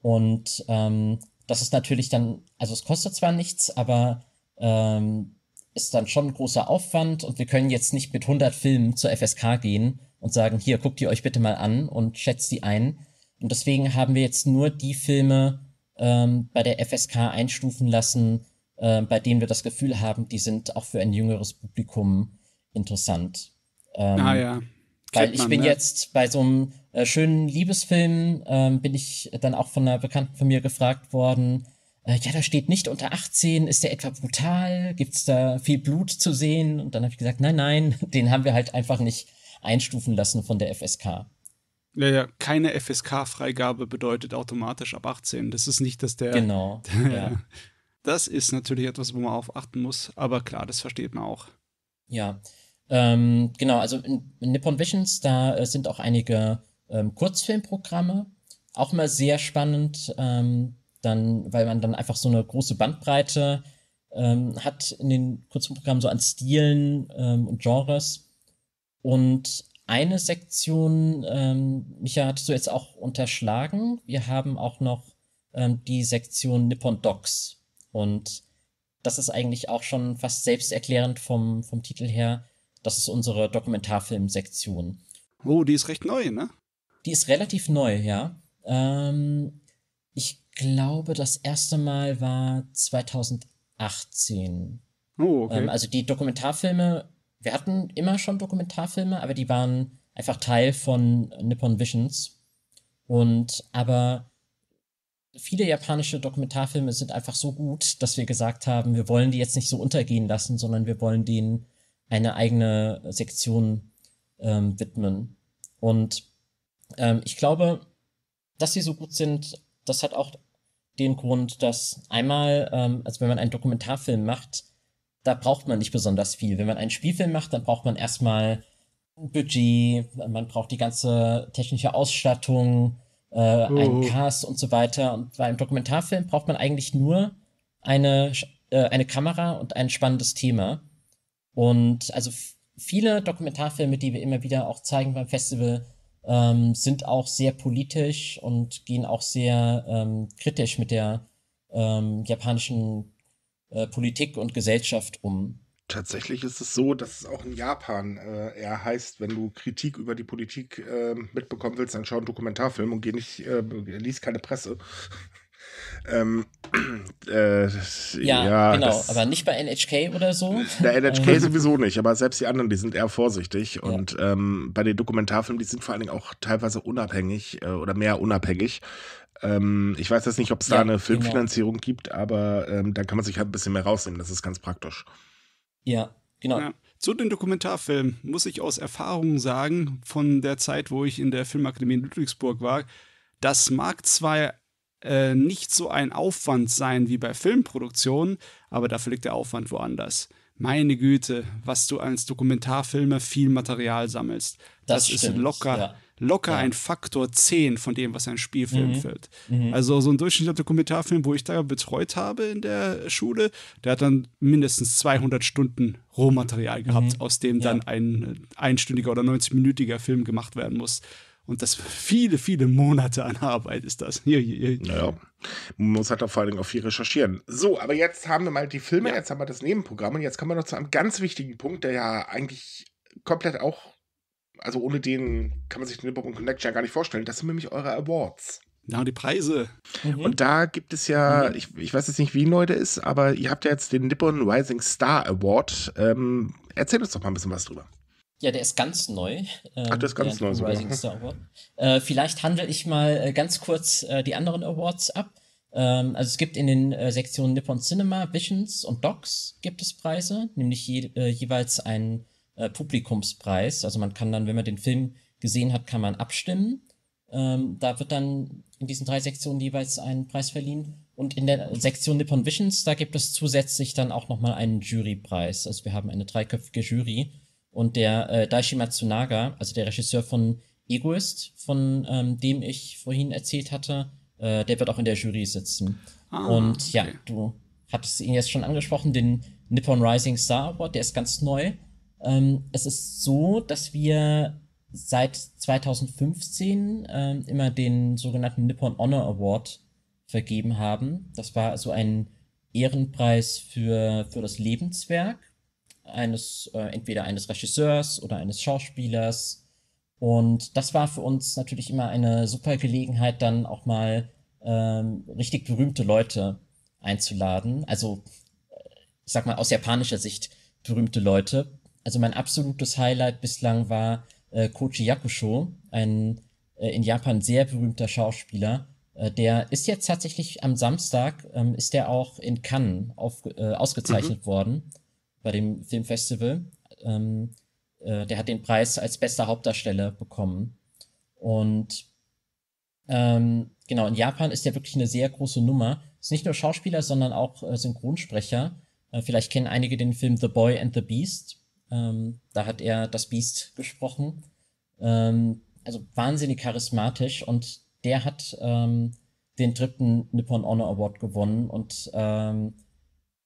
S2: Und ähm, das ist natürlich dann, also es kostet zwar nichts, aber ähm, ist dann schon ein großer Aufwand und wir können jetzt nicht mit 100 Filmen zur FSK gehen und sagen, hier, guckt ihr euch bitte mal an und schätzt die ein. Und deswegen haben wir jetzt nur die Filme ähm, bei der FSK einstufen lassen, äh, bei denen wir das Gefühl haben, die sind auch für ein jüngeres Publikum interessant. Ähm, ah ja. Weil man, ich bin ne? jetzt bei so einem äh, schönen Liebesfilm, ähm, bin ich dann auch von einer Bekannten von mir gefragt worden, äh, ja, da steht nicht unter 18, ist der etwa brutal? Gibt es da viel Blut zu sehen? Und dann habe ich gesagt, nein, nein, den haben wir halt einfach nicht einstufen lassen von der FSK.
S3: Ja, ja, keine FSK-Freigabe bedeutet automatisch ab 18. Das ist nicht, dass der. Genau. Der, ja. Das ist natürlich etwas, wo man auf achten muss, aber klar, das versteht man auch.
S2: Ja, ähm, genau, also in, in, Nippon Visions, da äh, sind auch einige ähm, Kurzfilmprogramme, auch immer sehr spannend, ähm, dann, weil man dann einfach so eine große Bandbreite ähm, hat in den Kurzfilmprogrammen so an Stilen ähm, und Genres. Und eine Sektion, ähm, Micha, hattest du jetzt auch unterschlagen. Wir haben auch noch ähm, die Sektion Nippon Docs. Und das ist eigentlich auch schon fast selbsterklärend vom, vom Titel her das ist unsere Dokumentarfilmsektion. Oh, die ist recht neu, ne? Die ist relativ neu, ja. Ähm, ich glaube, das erste Mal war 2018. Oh, okay. Ähm, also die Dokumentarfilme, wir hatten immer schon Dokumentarfilme, aber die waren einfach Teil von Nippon Visions. Und aber viele japanische Dokumentarfilme sind einfach so gut, dass wir gesagt haben, wir wollen die jetzt nicht so untergehen lassen, sondern wir wollen denen eine eigene Sektion ähm, widmen. Und ähm, ich glaube, dass sie so gut sind, das hat auch den Grund, dass einmal, ähm, also wenn man einen Dokumentarfilm macht, da braucht man nicht besonders viel. Wenn man einen Spielfilm macht, dann braucht man erstmal ein Budget, man braucht die ganze technische Ausstattung, äh, oh. einen mhm. Cast und so weiter. Und bei einem Dokumentarfilm braucht man eigentlich nur eine, äh, eine Kamera und ein spannendes Thema. Und also viele Dokumentarfilme, die wir immer wieder auch zeigen beim Festival, ähm, sind auch sehr politisch und gehen auch sehr ähm, kritisch mit der ähm, japanischen äh, Politik und Gesellschaft um.
S1: Tatsächlich ist es so, dass es auch in Japan äh, eher heißt, wenn du Kritik über die Politik äh, mitbekommen willst, dann schau einen Dokumentarfilm und geh nicht, äh, lies keine Presse. Ähm, äh, ja, ja, genau, aber nicht
S2: bei NHK oder so. Der NHK ähm.
S1: sowieso nicht, aber selbst die anderen, die sind eher vorsichtig. Ja. Und ähm, bei den Dokumentarfilmen, die sind vor allen Dingen auch teilweise unabhängig äh, oder mehr unabhängig. Ähm, ich weiß jetzt nicht, ob es da ja, eine genau. Filmfinanzierung genau. gibt, aber ähm, da kann man sich halt ein bisschen mehr rausnehmen. Das ist ganz praktisch.
S3: Ja, genau. Ja. Zu den Dokumentarfilmen muss ich aus Erfahrung sagen, von der Zeit, wo ich in der Filmakademie in Ludwigsburg war, das mag zwar äh, nicht so ein Aufwand sein wie bei Filmproduktionen, aber dafür liegt der Aufwand woanders. Meine Güte, was du als Dokumentarfilmer viel Material sammelst. Das, das stimmt, ist locker. Ja locker ja. ein Faktor 10 von dem, was ein Spielfilm mhm. wird. Mhm. Also so ein durchschnittlicher Dokumentarfilm, wo ich da betreut habe in der Schule, der hat dann mindestens 200 Stunden Rohmaterial gehabt, mhm. aus dem ja. dann ein einstündiger oder 90-minütiger Film gemacht werden muss. Und das viele, viele Monate an Arbeit ist das. Hier, hier, hier. Naja. Man muss halt auch vor allen Dingen auch viel recherchieren.
S1: So, aber jetzt haben wir mal die Filme, ja. jetzt haben wir das Nebenprogramm und jetzt kommen wir noch zu einem ganz wichtigen Punkt, der ja eigentlich komplett auch, also ohne den kann man sich den Nippon und Connection ja gar nicht vorstellen. Das sind nämlich eure Awards. Ja, die Preise. Mhm. Und da gibt es ja, mhm. ich, ich weiß jetzt nicht, wie neu der ist, aber ihr habt ja jetzt den Nippon Rising Star Award. Ähm, erzähl uns doch mal ein bisschen was drüber.
S2: Ja, der ist ganz neu. Ähm, Ach, der ist ganz neu sogar. Rising Star Award. Äh, vielleicht handle ich mal äh, ganz kurz äh, die anderen Awards ab. Ähm, also es gibt in den äh, Sektionen Nippon Cinema, Visions und Docs gibt es Preise, nämlich je, äh, jeweils einen äh, Publikumspreis. Also man kann dann, wenn man den Film gesehen hat, kann man abstimmen. Ähm, da wird dann in diesen drei Sektionen jeweils einen Preis verliehen. Und in der Sektion Nippon Visions, da gibt es zusätzlich dann auch nochmal einen Jurypreis. Also wir haben eine dreiköpfige Jury, und der äh, Daishi Matsunaga, also der Regisseur von Egoist, von ähm, dem ich vorhin erzählt hatte, äh, der wird auch in der Jury sitzen. Ah, und okay. ja, du hattest ihn jetzt schon angesprochen, den Nippon Rising Star Award, der ist ganz neu. Ähm, es ist so, dass wir seit 2015 ähm, immer den sogenannten Nippon Honor Award vergeben haben. Das war so ein Ehrenpreis für, für das Lebenswerk eines, äh, entweder eines Regisseurs oder eines Schauspielers. Und das war für uns natürlich immer eine super Gelegenheit, dann auch mal ähm, richtig berühmte Leute einzuladen. Also, äh, ich sag mal, aus japanischer Sicht berühmte Leute. Also mein absolutes Highlight bislang war äh, Koji Yakusho, ein äh, in Japan sehr berühmter Schauspieler. Äh, der ist jetzt tatsächlich am Samstag, ähm, ist der auch in Cannes auf, äh, ausgezeichnet mhm. worden bei dem Filmfestival. Ähm, äh, der hat den Preis als bester Hauptdarsteller bekommen. Und ähm, genau, in Japan ist der wirklich eine sehr große Nummer. Ist nicht nur Schauspieler, sondern auch äh, Synchronsprecher. Äh, vielleicht kennen einige den Film The Boy and the Beast. Ähm, da hat er das Beast gesprochen. Ähm, also wahnsinnig charismatisch und der hat ähm, den dritten Nippon Honor Award gewonnen und ähm,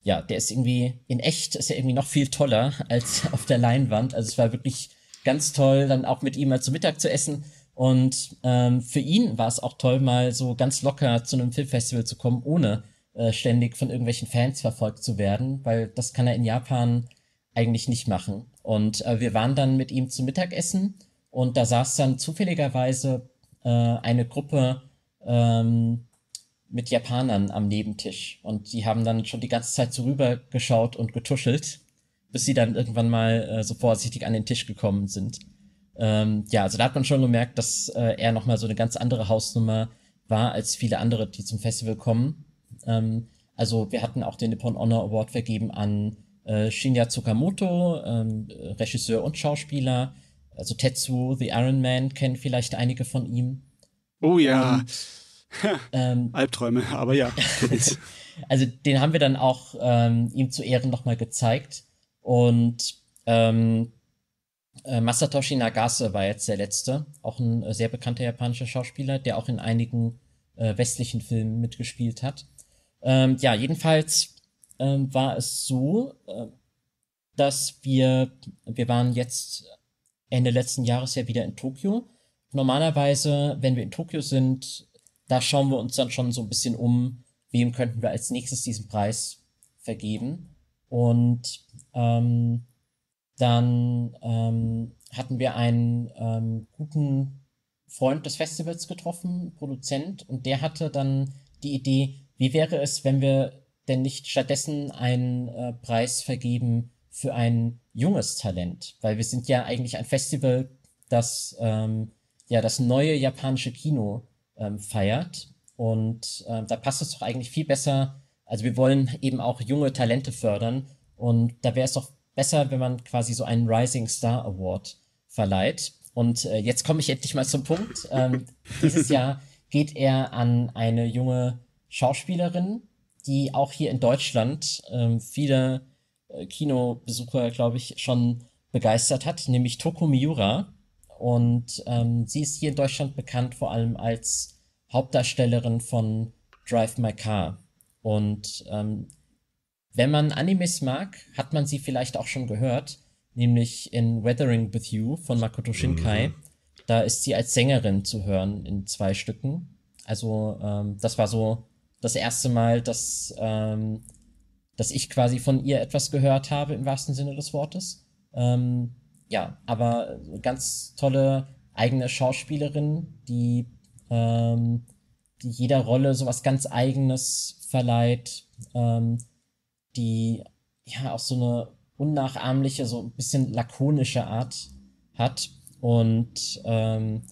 S2: ja, der ist irgendwie, in echt ist er irgendwie noch viel toller als auf der Leinwand. Also es war wirklich ganz toll, dann auch mit ihm mal zu Mittag zu essen. Und ähm, für ihn war es auch toll, mal so ganz locker zu einem Filmfestival zu kommen, ohne äh, ständig von irgendwelchen Fans verfolgt zu werden, weil das kann er in Japan eigentlich nicht machen. Und äh, wir waren dann mit ihm zu Mittagessen und da saß dann zufälligerweise äh, eine Gruppe ähm, mit Japanern am Nebentisch. Und die haben dann schon die ganze Zeit so rübergeschaut und getuschelt, bis sie dann irgendwann mal äh, so vorsichtig an den Tisch gekommen sind. Ähm, ja, also da hat man schon gemerkt, dass äh, er nochmal so eine ganz andere Hausnummer war als viele andere, die zum Festival kommen. Ähm, also wir hatten auch den Nippon Honor Award vergeben an äh, Shinya Tsukamoto, ähm, Regisseur und Schauspieler. Also Tetsu, The Iron Man, kennen vielleicht einige von ihm. Oh ja. Und ähm, ähm,
S3: Albträume, aber ja.
S2: also den haben wir dann auch ähm, ihm zu Ehren nochmal gezeigt. Und ähm, äh, Masatoshi Nagase war jetzt der letzte, auch ein äh, sehr bekannter japanischer Schauspieler, der auch in einigen äh, westlichen Filmen mitgespielt hat. Ähm, ja, jedenfalls ähm, war es so, äh, dass wir, wir waren jetzt Ende letzten Jahres ja wieder in Tokio. Normalerweise, wenn wir in Tokio sind, da schauen wir uns dann schon so ein bisschen um, wem könnten wir als nächstes diesen Preis vergeben. Und ähm, dann ähm, hatten wir einen ähm, guten Freund des Festivals getroffen, Produzent, und der hatte dann die Idee, wie wäre es, wenn wir denn nicht stattdessen einen äh, Preis vergeben für ein junges Talent? Weil wir sind ja eigentlich ein Festival, das ähm, ja das neue japanische Kino ähm, feiert. Und äh, da passt es doch eigentlich viel besser. Also wir wollen eben auch junge Talente fördern. Und da wäre es doch besser, wenn man quasi so einen Rising Star Award verleiht. Und äh, jetzt komme ich endlich mal zum Punkt. Ähm, dieses Jahr geht er an eine junge Schauspielerin, die auch hier in Deutschland ähm, viele äh, Kinobesucher, glaube ich, schon begeistert hat, nämlich Toko Miura. Und ähm, sie ist hier in Deutschland bekannt vor allem als Hauptdarstellerin von Drive My Car. Und ähm, wenn man Animes mag, hat man sie vielleicht auch schon gehört, nämlich in Weathering with You von Makoto Shinkai. Mhm. Da ist sie als Sängerin zu hören in zwei Stücken. Also ähm, das war so das erste Mal, dass, ähm, dass ich quasi von ihr etwas gehört habe, im wahrsten Sinne des Wortes. Ähm, ja, aber äh, ganz tolle eigene Schauspielerin, die, ähm, die jeder Rolle sowas ganz Eigenes verleiht, ähm, die ja auch so eine unnachahmliche, so ein bisschen lakonische Art hat. Und ähm,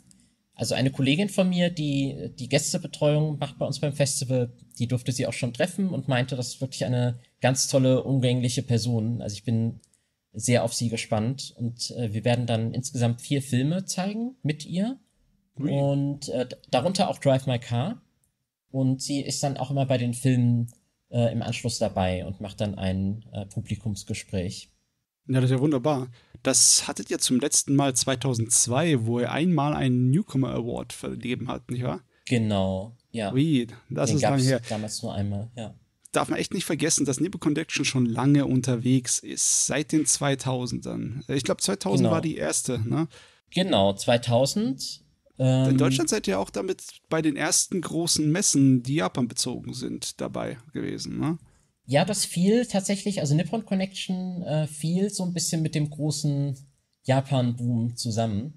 S2: also eine Kollegin von mir, die die Gästebetreuung macht bei uns beim Festival, die durfte sie auch schon treffen und meinte, das ist wirklich eine ganz tolle, umgängliche Person. Also ich bin sehr auf sie gespannt. Und äh, wir werden dann insgesamt vier Filme zeigen mit ihr. Ui. Und äh, darunter auch Drive My Car. Und sie ist dann auch immer bei den Filmen äh, im Anschluss dabei und macht dann ein äh, Publikumsgespräch.
S3: Ja, das ist ja wunderbar. Das hattet ihr zum letzten Mal 2002, wo ihr einmal einen Newcomer Award vergeben habt, nicht wahr? Genau, ja. Ui, das den ist lange her.
S2: damals nur einmal, ja
S3: darf man echt nicht vergessen, dass Nebo Connection schon lange unterwegs ist, seit den 2000ern. Ich glaube, 2000 genau. war die erste, ne? Genau, 2000. Ähm, In Deutschland seid ihr auch damit bei den ersten großen Messen, die Japan bezogen sind, dabei gewesen, ne?
S2: Ja, das fiel tatsächlich, also Nippon Connection äh, fiel so ein bisschen mit dem großen Japan-Boom zusammen.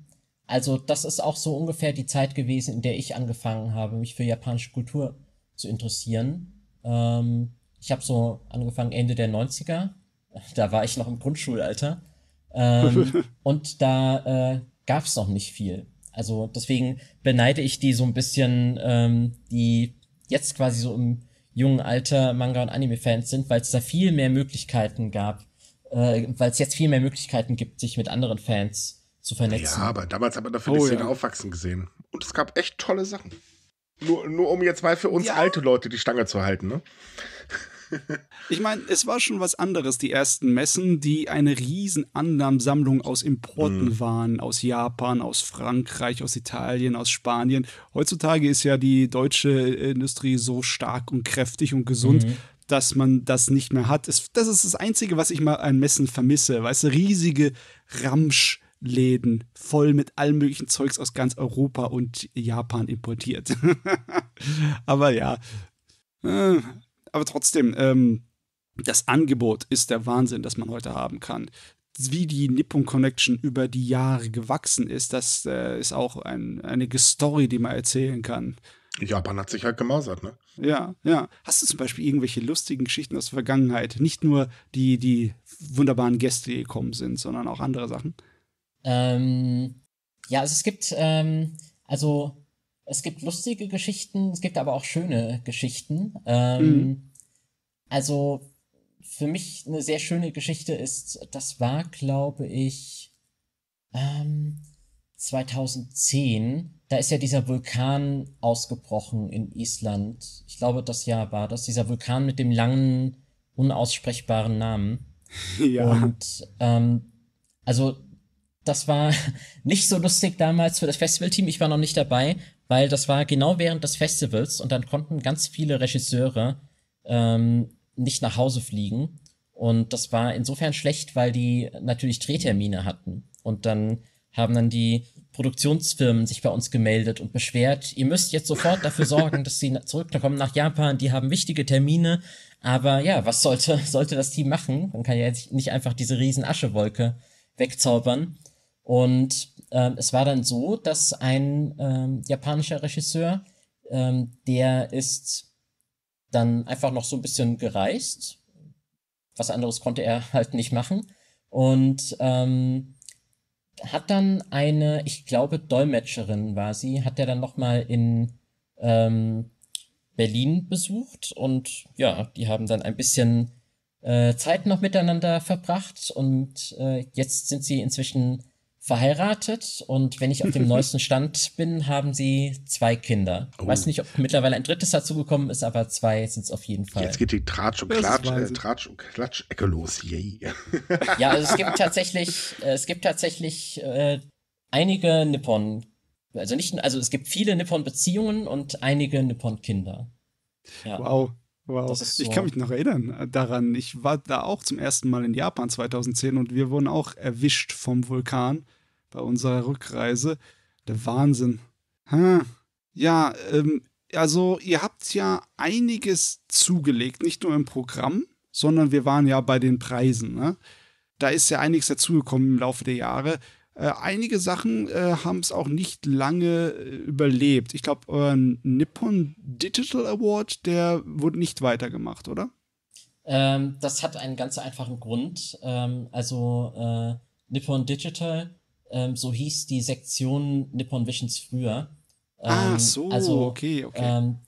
S2: Also das ist auch so ungefähr die Zeit gewesen, in der ich angefangen habe, mich für japanische Kultur zu interessieren. Ähm, ich habe so angefangen Ende der 90er. Da war ich noch im Grundschulalter. Ähm, und da äh, gab es noch nicht viel. Also deswegen beneide ich die so ein bisschen, ähm, die jetzt quasi so im jungen Alter Manga- und Anime-Fans sind, weil es da viel mehr Möglichkeiten gab, äh, weil es jetzt viel mehr Möglichkeiten gibt, sich mit anderen Fans zu vernetzen. Ja, aber damals hat man dafür oh, die Szene ja. aufwachsen gesehen.
S1: Und es gab echt tolle Sachen. Nur, nur um jetzt mal für uns ja. alte Leute die Stange zu halten, ne?
S3: Ich meine, es war schon was anderes, die ersten Messen, die eine riesen Annahmsammlung aus Importen mhm. waren, aus Japan, aus Frankreich, aus Italien, aus Spanien. Heutzutage ist ja die deutsche äh, Industrie so stark und kräftig und gesund, mhm dass man das nicht mehr hat. Das ist das Einzige, was ich mal an Messen vermisse. Weißt du, riesige Ramsch, Läden voll mit allem möglichen Zeugs aus ganz Europa und Japan importiert. aber ja. Äh, aber trotzdem, ähm, das Angebot ist der Wahnsinn, das man heute haben kann. Wie die Nippon Connection über die Jahre gewachsen ist, das äh, ist auch ein, eine Story, die man erzählen kann. Japan hat sich halt gemausert, ne? Ja, ja. Hast du zum Beispiel irgendwelche lustigen Geschichten aus der Vergangenheit? Nicht nur die, die wunderbaren Gäste, die gekommen sind,
S2: sondern auch andere Sachen? Ähm, ja, also es gibt, ähm, also es gibt lustige Geschichten, es gibt aber auch schöne Geschichten. Ähm, mhm. Also für mich eine sehr schöne Geschichte ist, das war, glaube ich, ähm, 2010. Da ist ja dieser Vulkan ausgebrochen in Island. Ich glaube, das Jahr war das. Dieser Vulkan mit dem langen, unaussprechbaren Namen. Ja. Und ähm, also das war nicht so lustig damals für das Festivalteam. Ich war noch nicht dabei, weil das war genau während des Festivals und dann konnten ganz viele Regisseure ähm, nicht nach Hause fliegen. Und das war insofern schlecht, weil die natürlich Drehtermine hatten. Und dann haben dann die Produktionsfirmen sich bei uns gemeldet und beschwert, ihr müsst jetzt sofort dafür sorgen, dass sie zurückkommen nach Japan, die haben wichtige Termine. Aber ja, was sollte, sollte das Team machen? Man kann ja jetzt nicht einfach diese riesen Aschewolke wegzaubern. Und ähm, es war dann so, dass ein ähm, japanischer Regisseur, ähm, der ist dann einfach noch so ein bisschen gereist. Was anderes konnte er halt nicht machen. Und ähm, hat dann eine, ich glaube, Dolmetscherin war sie, hat er dann nochmal in ähm, Berlin besucht und ja, die haben dann ein bisschen äh, Zeit noch miteinander verbracht und äh, jetzt sind sie inzwischen verheiratet und wenn ich auf dem neuesten Stand bin, haben sie zwei Kinder. Oh. Weiß nicht, ob mittlerweile ein drittes dazugekommen ist, aber zwei sind es auf jeden Fall. Jetzt geht
S1: die Tratsch und Klatsch, äh, Tratsch und Klatsch-Ecke los. Yay.
S2: ja, also es gibt tatsächlich, äh, es gibt tatsächlich äh, einige Nippon, also nicht, also es gibt viele Nippon-Beziehungen und einige Nippon-Kinder.
S3: Ja. Wow. Wow. So. Ich kann mich noch erinnern äh, daran. Ich war da auch zum ersten Mal in Japan 2010 und wir wurden auch erwischt vom Vulkan bei unserer Rückreise. Der Wahnsinn. Ha. Ja, ähm, also ihr habt ja einiges zugelegt, nicht nur im Programm, sondern wir waren ja bei den Preisen. Ne? Da ist ja einiges dazugekommen im Laufe der Jahre. Äh, einige Sachen äh, haben es auch nicht lange äh, überlebt. Ich glaube, euer Nippon Digital Award,
S2: der wurde nicht weitergemacht, oder? Ähm, das hat einen ganz einfachen Grund. Ähm, also äh, Nippon Digital, ähm, so hieß die Sektion Nippon Visions früher. ah, ähm, so, also, okay, okay. Ähm,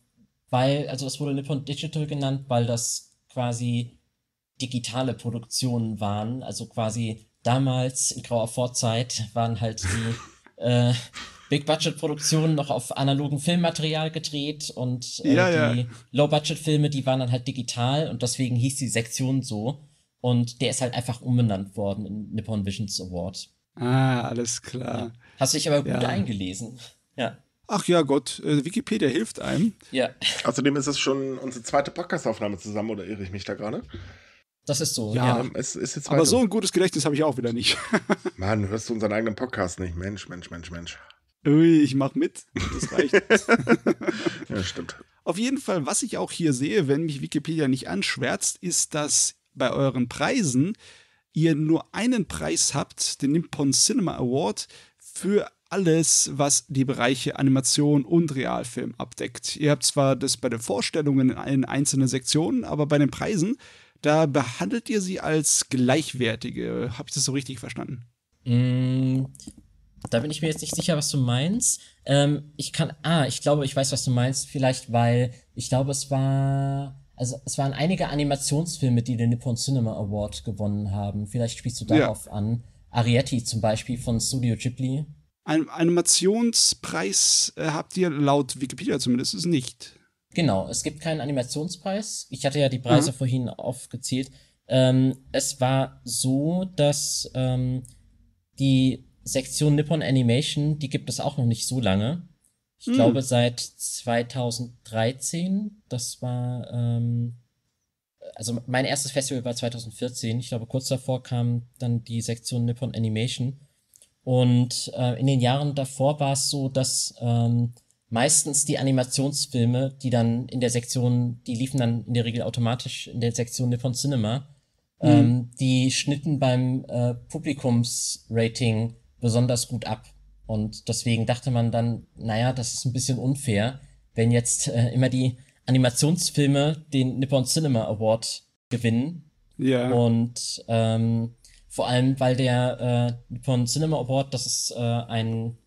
S2: weil, also das wurde Nippon Digital genannt, weil das quasi digitale Produktionen waren, also quasi damals in grauer Vorzeit waren halt die äh, Big-Budget-Produktionen noch auf analogen Filmmaterial gedreht und äh, ja, die ja. Low-Budget-Filme, die waren dann halt digital und deswegen hieß die Sektion so. Und der ist halt einfach umbenannt worden in Nippon Visions Award. Ah, alles klar. Ja. Hast dich aber gut eingelesen.
S3: Ja. Ach ja, Gott, äh, Wikipedia hilft einem. Ja. Außerdem ist
S1: das schon unsere zweite Podcast-Aufnahme zusammen, oder irre ich mich da gerade? Das ist so. Ja, ja. Es, ähm, es ist aber so ein gutes Gedächtnis habe ich auch wieder nicht. Mann, hörst du unseren eigenen Podcast nicht? Mensch, Mensch, Mensch, Mensch.
S3: Ui, ich mach mit. Das reicht. ja, stimmt. Auf jeden Fall, was ich auch hier sehe, wenn mich Wikipedia nicht anschwärzt, ist, dass bei euren Preisen ihr nur einen Preis habt, den Nippon Cinema Award, für alles, was die Bereiche Animation und Realfilm abdeckt. Ihr habt zwar das bei den Vorstellungen in einzelnen Sektionen, aber bei den Preisen da behandelt ihr sie als Gleichwertige. Habe ich das so richtig verstanden?
S2: Mm, da bin ich mir jetzt nicht sicher, was du meinst. Ähm, ich kann, ah, ich glaube, ich weiß, was du meinst. Vielleicht, weil ich glaube, es war, also es waren einige Animationsfilme, die den Nippon Cinema Award gewonnen haben. Vielleicht spielst du darauf ja. an. Arietti zum Beispiel von Studio Ghibli. Ein
S3: Animationspreis äh, habt ihr laut Wikipedia zumindest nicht.
S2: Genau, es gibt keinen Animationspreis. Ich hatte ja die Preise mhm. vorhin aufgezählt. Ähm, es war so, dass ähm, die Sektion Nippon Animation, die gibt es auch noch nicht so lange. Ich mhm. glaube seit 2013. Das war, ähm, also mein erstes Festival war 2014. Ich glaube, kurz davor kam dann die Sektion Nippon Animation. Und äh, in den Jahren davor war es so, dass ähm, meistens die Animationsfilme, die dann in der Sektion, die liefen dann in der Regel automatisch in der Sektion Nippon Cinema, mhm. ähm, die schnitten beim äh, Publikumsrating besonders gut ab. Und deswegen dachte man dann, naja, das ist ein bisschen unfair, wenn jetzt äh, immer die Animationsfilme den Nippon Cinema Award gewinnen. Ja. Und ähm, vor allem, weil der äh, Nippon Cinema Award, das ist äh, ein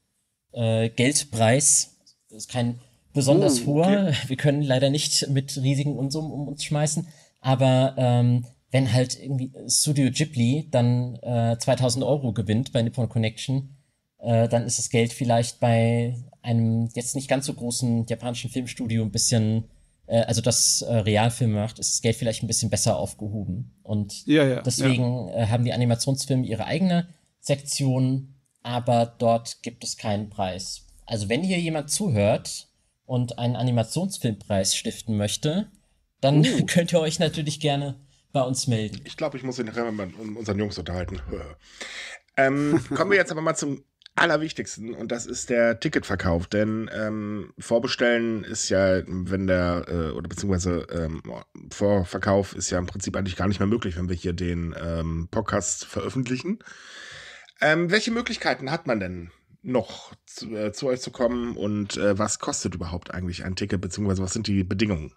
S2: äh, Geldpreis ist kein besonders oh, hoher. Wir können leider nicht mit riesigen Unsummen um uns schmeißen. Aber ähm, wenn halt irgendwie Studio Ghibli dann äh, 2000 Euro gewinnt bei Nippon Connection, äh, dann ist das Geld vielleicht bei einem jetzt nicht ganz so großen japanischen Filmstudio ein bisschen, äh, also das äh, Realfilm macht, ist das Geld vielleicht ein bisschen besser aufgehoben. Und ja, ja, deswegen ja. Äh, haben die Animationsfilme ihre eigene Sektion, aber dort gibt es keinen Preis. Also wenn hier jemand zuhört und einen Animationsfilmpreis stiften möchte, dann uh. könnt ihr euch natürlich gerne bei uns melden. Ich glaube, ich muss mich nachher mit
S1: unseren Jungs unterhalten. ähm, kommen wir jetzt aber mal zum Allerwichtigsten und das ist der Ticketverkauf, denn ähm, Vorbestellen ist ja, wenn der äh, oder beziehungsweise ähm, Vorverkauf ist ja im Prinzip eigentlich gar nicht mehr möglich, wenn wir hier den ähm, Podcast veröffentlichen. Ähm, welche Möglichkeiten hat man denn? noch zu, äh, zu euch zu kommen und äh, was kostet überhaupt eigentlich ein Ticket, beziehungsweise was sind die Bedingungen?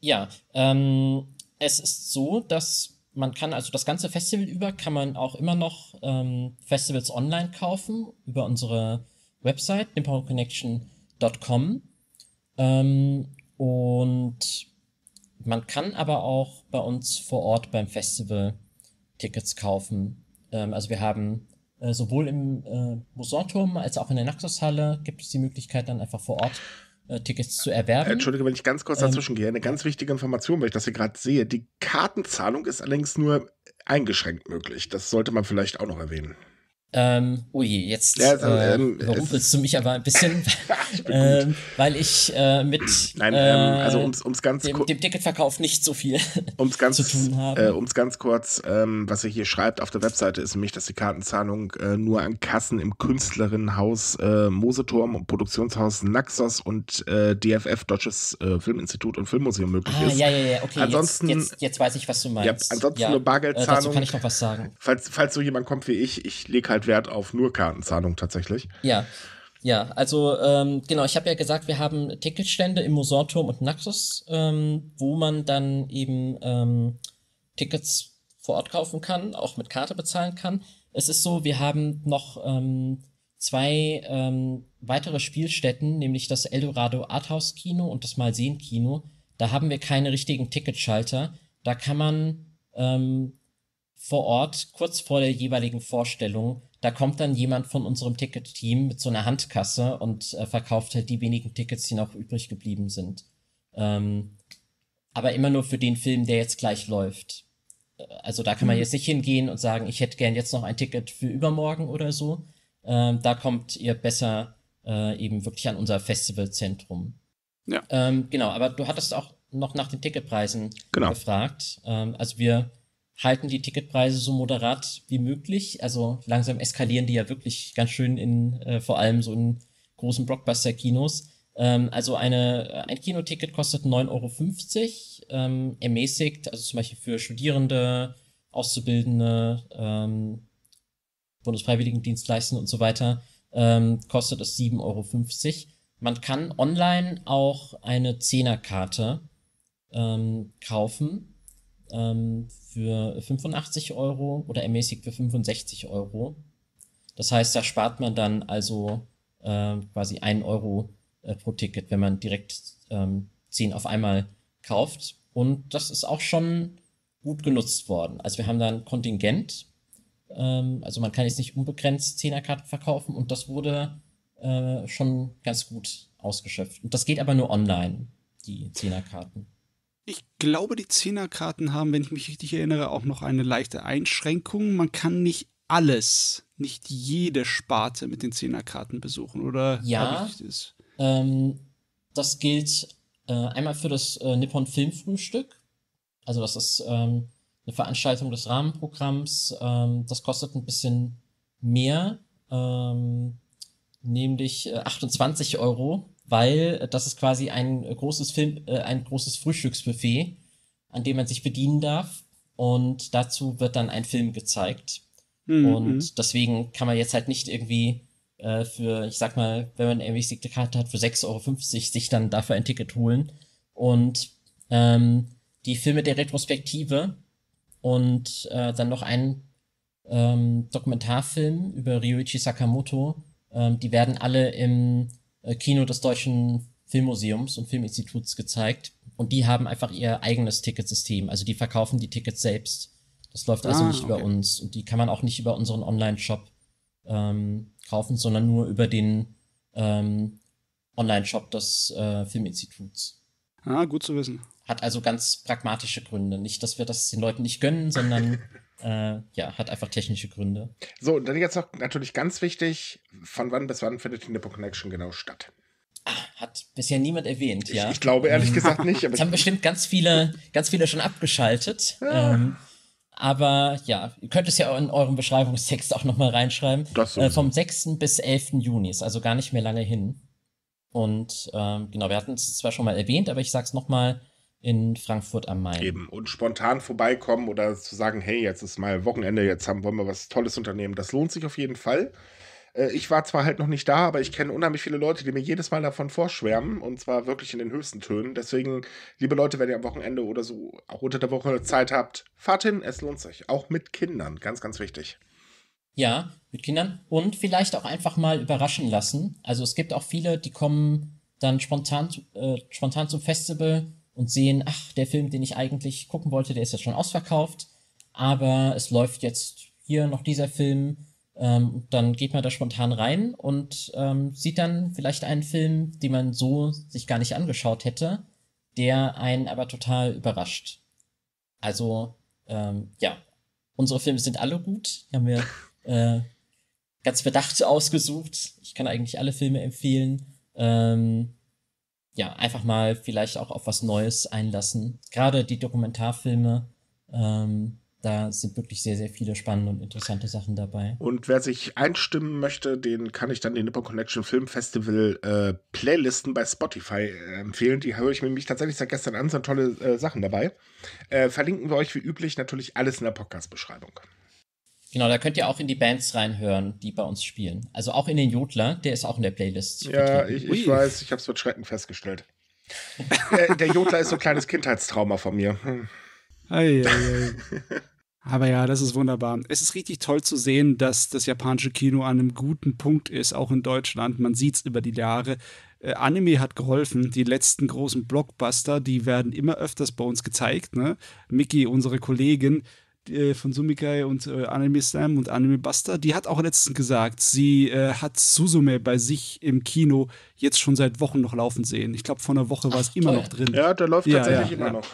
S2: Ja, ähm, es ist so, dass man kann, also das ganze Festival über kann man auch immer noch ähm, Festivals online kaufen über unsere Website, nippon ähm, und man kann aber auch bei uns vor Ort beim Festival Tickets kaufen. Ähm, also wir haben äh, sowohl im äh, Mosorturm als auch in der Naxos-Halle gibt es die Möglichkeit, dann einfach vor Ort äh, Tickets zu erwerben. Entschuldige, wenn ich ganz kurz dazwischen ähm, gehe.
S1: Eine ganz wichtige Information, weil ich das hier gerade sehe. Die Kartenzahlung ist allerdings nur eingeschränkt möglich. Das sollte man vielleicht auch noch erwähnen.
S2: Ähm, ui, jetzt ja, also, äh, ähm, überrumpelst du mich aber ein bisschen, ähm, weil ich äh, mit Nein, ähm, also äh, um's, um's ganz dem, dem Ticketverkauf nicht so viel
S1: um's ganz, zu tun habe. Äh, um es ganz kurz, ähm, was ihr hier schreibt auf der Webseite, ist nämlich, dass die Kartenzahlung äh, nur an Kassen im Künstlerinnenhaus Moseturm und Produktionshaus Naxos und DFF, Deutsches Filminstitut und Filmmuseum möglich ah, ist. Ja, ja, ja, okay. Ansonsten, jetzt,
S2: jetzt, jetzt weiß ich, was du meinst. Ja, ansonsten ja, nur Bargeldzahlung. dazu kann ich noch was sagen.
S1: Falls, falls so jemand kommt wie ich, ich lege halt halt Wert auf nur Kartenzahlung tatsächlich.
S2: Ja. Ja, also ähm, genau, ich habe ja gesagt, wir haben Ticketstände im Mosorturm und Naxos, ähm, wo man dann eben ähm, Tickets vor Ort kaufen kann, auch mit Karte bezahlen kann. Es ist so, wir haben noch ähm, zwei ähm, weitere Spielstätten, nämlich das Eldorado Arthouse Kino und das Malsehen Kino. Da haben wir keine richtigen Ticketschalter. Da kann man ähm, vor Ort kurz vor der jeweiligen Vorstellung da kommt dann jemand von unserem Ticket-Team mit so einer Handkasse und äh, verkauft halt die wenigen Tickets, die noch übrig geblieben sind. Ähm, aber immer nur für den Film, der jetzt gleich läuft. Äh, also da kann man mhm. jetzt nicht hingehen und sagen, ich hätte gern jetzt noch ein Ticket für übermorgen oder so. Ähm, da kommt ihr besser äh, eben wirklich an unser Festivalzentrum. Ja. Ähm, genau, aber du hattest auch noch nach den Ticketpreisen genau. gefragt. Ähm, also wir halten die Ticketpreise so moderat wie möglich. Also langsam eskalieren die ja wirklich ganz schön in äh, vor allem so in großen Blockbuster-Kinos. Ähm, also eine, äh, ein Kinoticket kostet 9,50 Euro, ähm, ermäßigt, also zum Beispiel für Studierende, Auszubildende, ähm, Bundesfreiwilligendienstleistende und so weiter, ähm, kostet es 7,50 Euro. Man kann online auch eine Zehnerkarte ähm, kaufen ähm, für 85 Euro oder ermäßigt für 65 Euro. Das heißt, da spart man dann also äh, quasi 1 Euro äh, pro Ticket, wenn man direkt ähm, 10 auf einmal kauft. Und das ist auch schon gut genutzt worden. Also wir haben dann Kontingent. Ähm, also man kann jetzt nicht unbegrenzt 10er-Karten verkaufen und das wurde äh, schon ganz gut ausgeschöpft. Und das geht aber nur online, die 10er-Karten.
S3: Ich glaube, die Zehnerkarten haben, wenn ich mich richtig erinnere, auch noch eine leichte Einschränkung. Man kann nicht alles, nicht jede Sparte mit den Zehnerkarten besuchen,
S2: oder? Ja. Das? Ähm, das gilt äh, einmal für das äh, Nippon Filmfrühstück. Also das ist ähm, eine Veranstaltung des Rahmenprogramms. Ähm, das kostet ein bisschen mehr, ähm, nämlich äh, 28 Euro weil äh, das ist quasi ein äh, großes Film, äh, ein großes Frühstücksbuffet, an dem man sich bedienen darf. Und dazu wird dann ein Film gezeigt. Mhm. Und hm. deswegen kann man jetzt halt nicht irgendwie äh, für, ich sag mal, wenn man eine eine Karte hat, für 6,50 Euro sich dann dafür ein Ticket holen. Und ähm, die Filme der Retrospektive und äh, dann noch ein ähm, Dokumentarfilm über Ryuichi Sakamoto, ähm, die werden alle im äh, Kino des Deutschen Filmmuseums und Filminstituts gezeigt. Und die haben einfach ihr eigenes Ticketsystem. Also die verkaufen die Tickets selbst. Das läuft also ah, nicht okay. über uns. Und die kann man auch nicht über unseren Online-Shop ähm, kaufen, sondern nur über den ähm, Online-Shop des äh, Filminstituts. Ah, gut zu wissen. Hat also ganz pragmatische Gründe. Nicht, dass wir das den Leuten nicht gönnen, sondern äh, ja, hat einfach technische Gründe.
S1: So, dann jetzt noch natürlich ganz wichtig, von wann bis wann findet die Connection genau
S2: statt? Ach, hat bisher niemand erwähnt, ja. Ich glaube ehrlich gesagt nicht. Aber das haben bestimmt ganz viele, ganz viele schon abgeschaltet. Ja. Ähm, aber ja, ihr könnt es ja in eurem Beschreibungstext auch nochmal reinschreiben. Das äh, vom 6. bis 11. Juni ist also gar nicht mehr lange hin. Und ähm, genau, wir hatten es zwar schon mal erwähnt, aber ich sag's nochmal, in Frankfurt am Main. Eben.
S1: Und spontan vorbeikommen oder zu sagen, hey, jetzt ist mal Wochenende, jetzt haben, wollen wir was Tolles unternehmen. Das lohnt sich auf jeden Fall. Äh, ich war zwar halt noch nicht da, aber ich kenne unheimlich viele Leute, die mir jedes Mal davon vorschwärmen und zwar wirklich in den höchsten Tönen. Deswegen, liebe Leute, wenn ihr am Wochenende oder so auch unter der Woche Zeit habt, fahrt hin, es lohnt sich. Auch mit Kindern, ganz, ganz wichtig.
S2: Ja, mit Kindern und vielleicht auch einfach mal überraschen lassen. Also es gibt auch viele, die kommen dann spontan, äh, spontan zum Festival, und sehen, ach, der Film, den ich eigentlich gucken wollte, der ist jetzt schon ausverkauft, aber es läuft jetzt hier noch dieser Film. Ähm, dann geht man da spontan rein und ähm, sieht dann vielleicht einen Film, den man so sich gar nicht angeschaut hätte, der einen aber total überrascht. Also, ähm, ja, unsere Filme sind alle gut. Die haben wir äh, ganz bedacht ausgesucht. Ich kann eigentlich alle Filme empfehlen. Ähm, ja, einfach mal vielleicht auch auf was Neues einlassen. Gerade die Dokumentarfilme, ähm, da sind wirklich sehr, sehr viele spannende und interessante Sachen dabei.
S1: Und wer sich einstimmen möchte, den kann ich dann den Nippon Connection Film Festival äh, Playlisten bei Spotify äh, empfehlen. Die höre ich mir mich tatsächlich seit gestern an, sind tolle äh, Sachen dabei. Äh, verlinken wir euch wie üblich natürlich alles in der Podcast-Beschreibung.
S2: Genau, da könnt ihr auch in die Bands reinhören, die bei uns spielen. Also auch in den Jodler, der ist auch in der Playlist. Ja, ich, ich weiß,
S1: ich habe es mit Schrecken festgestellt. der, der Jodler ist so ein kleines Kindheitstrauma von mir.
S3: Hm. Ei, ei, ei. Aber ja, das ist wunderbar. Es ist richtig toll zu sehen, dass das japanische Kino an einem guten Punkt ist, auch in Deutschland. Man sieht es über die Jahre. Äh, Anime hat geholfen. Die letzten großen Blockbuster, die werden immer öfters bei uns gezeigt. Ne? Miki, unsere Kollegin, äh, von Sumikai und äh, Anime Slam und Anime Buster, die hat auch letztens gesagt, sie äh, hat Suzume bei sich im Kino jetzt schon seit Wochen noch laufen sehen. Ich glaube, vor einer Woche war es immer noch drin. Ja, der läuft ja, tatsächlich ja, immer ja. noch.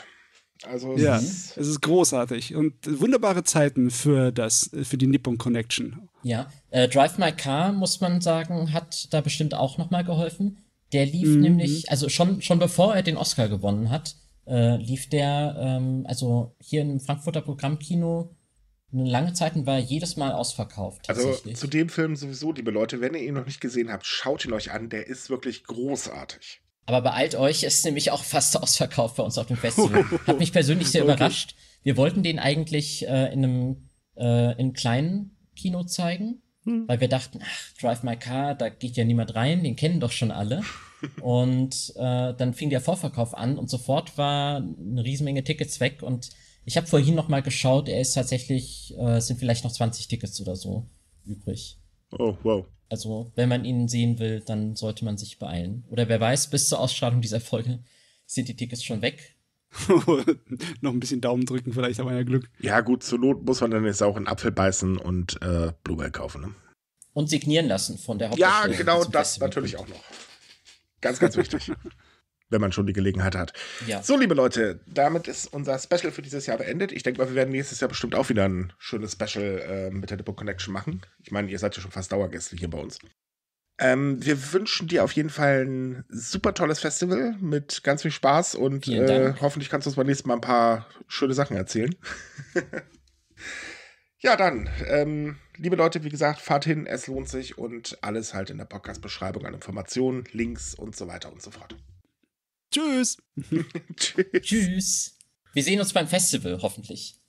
S2: Also ja, es
S3: ist großartig und wunderbare Zeiten für das, für die Nippon Connection.
S2: Ja, äh, Drive My Car muss man sagen, hat da bestimmt auch noch mal geholfen. Der lief mhm. nämlich, also schon schon bevor er den Oscar gewonnen hat, äh, lief der, ähm, also hier im Frankfurter Programmkino, lange Zeiten war jedes Mal ausverkauft. Also
S1: zu dem Film sowieso, liebe Leute, wenn ihr ihn noch nicht gesehen habt, schaut ihn
S2: euch an, der ist wirklich großartig. Aber beeilt euch, ist nämlich auch fast ausverkauft bei uns auf dem Festival. Hat mich persönlich sehr okay. überrascht. Wir wollten den eigentlich äh, in einem äh, in kleinen Kino zeigen. Hm. Weil wir dachten, ach, Drive My Car, da geht ja niemand rein, den kennen doch schon alle. und äh, dann fing der Vorverkauf an und sofort war eine Riesenmenge Tickets weg. Und ich habe vorhin noch mal geschaut, er ist tatsächlich, äh, sind vielleicht noch 20 Tickets oder so übrig. Oh, wow. Also, wenn man ihn sehen will, dann sollte man sich beeilen. Oder wer weiß, bis zur Ausstrahlung dieser Folge sind die Tickets schon weg.
S3: noch ein bisschen Daumen drücken,
S2: vielleicht haben wir ja Glück.
S1: Ja, gut, zur Not muss man dann jetzt auch einen Apfel beißen und äh, Blueberry kaufen. Ne?
S2: Und signieren lassen von der Ja, genau, also das natürlich auch noch.
S1: Ganz, ganz wichtig. wenn man schon die Gelegenheit hat. Ja. So, liebe Leute, damit ist unser Special für dieses Jahr beendet. Ich denke mal, wir werden nächstes Jahr bestimmt auch wieder ein schönes Special äh, mit der Depot Connection machen. Ich meine, ihr seid ja schon fast Dauergäste hier bei uns. Ähm, wir wünschen dir auf jeden Fall ein super tolles Festival mit ganz viel Spaß und äh, hoffentlich kannst du uns beim nächsten Mal ein paar schöne Sachen erzählen. ja, dann, ähm, liebe Leute, wie gesagt, fahrt hin, es lohnt sich und alles halt in der Podcast-Beschreibung an Informationen, Links und so weiter und so fort. Tschüss. Tschüss. Tschüss. Wir sehen uns beim Festival, hoffentlich.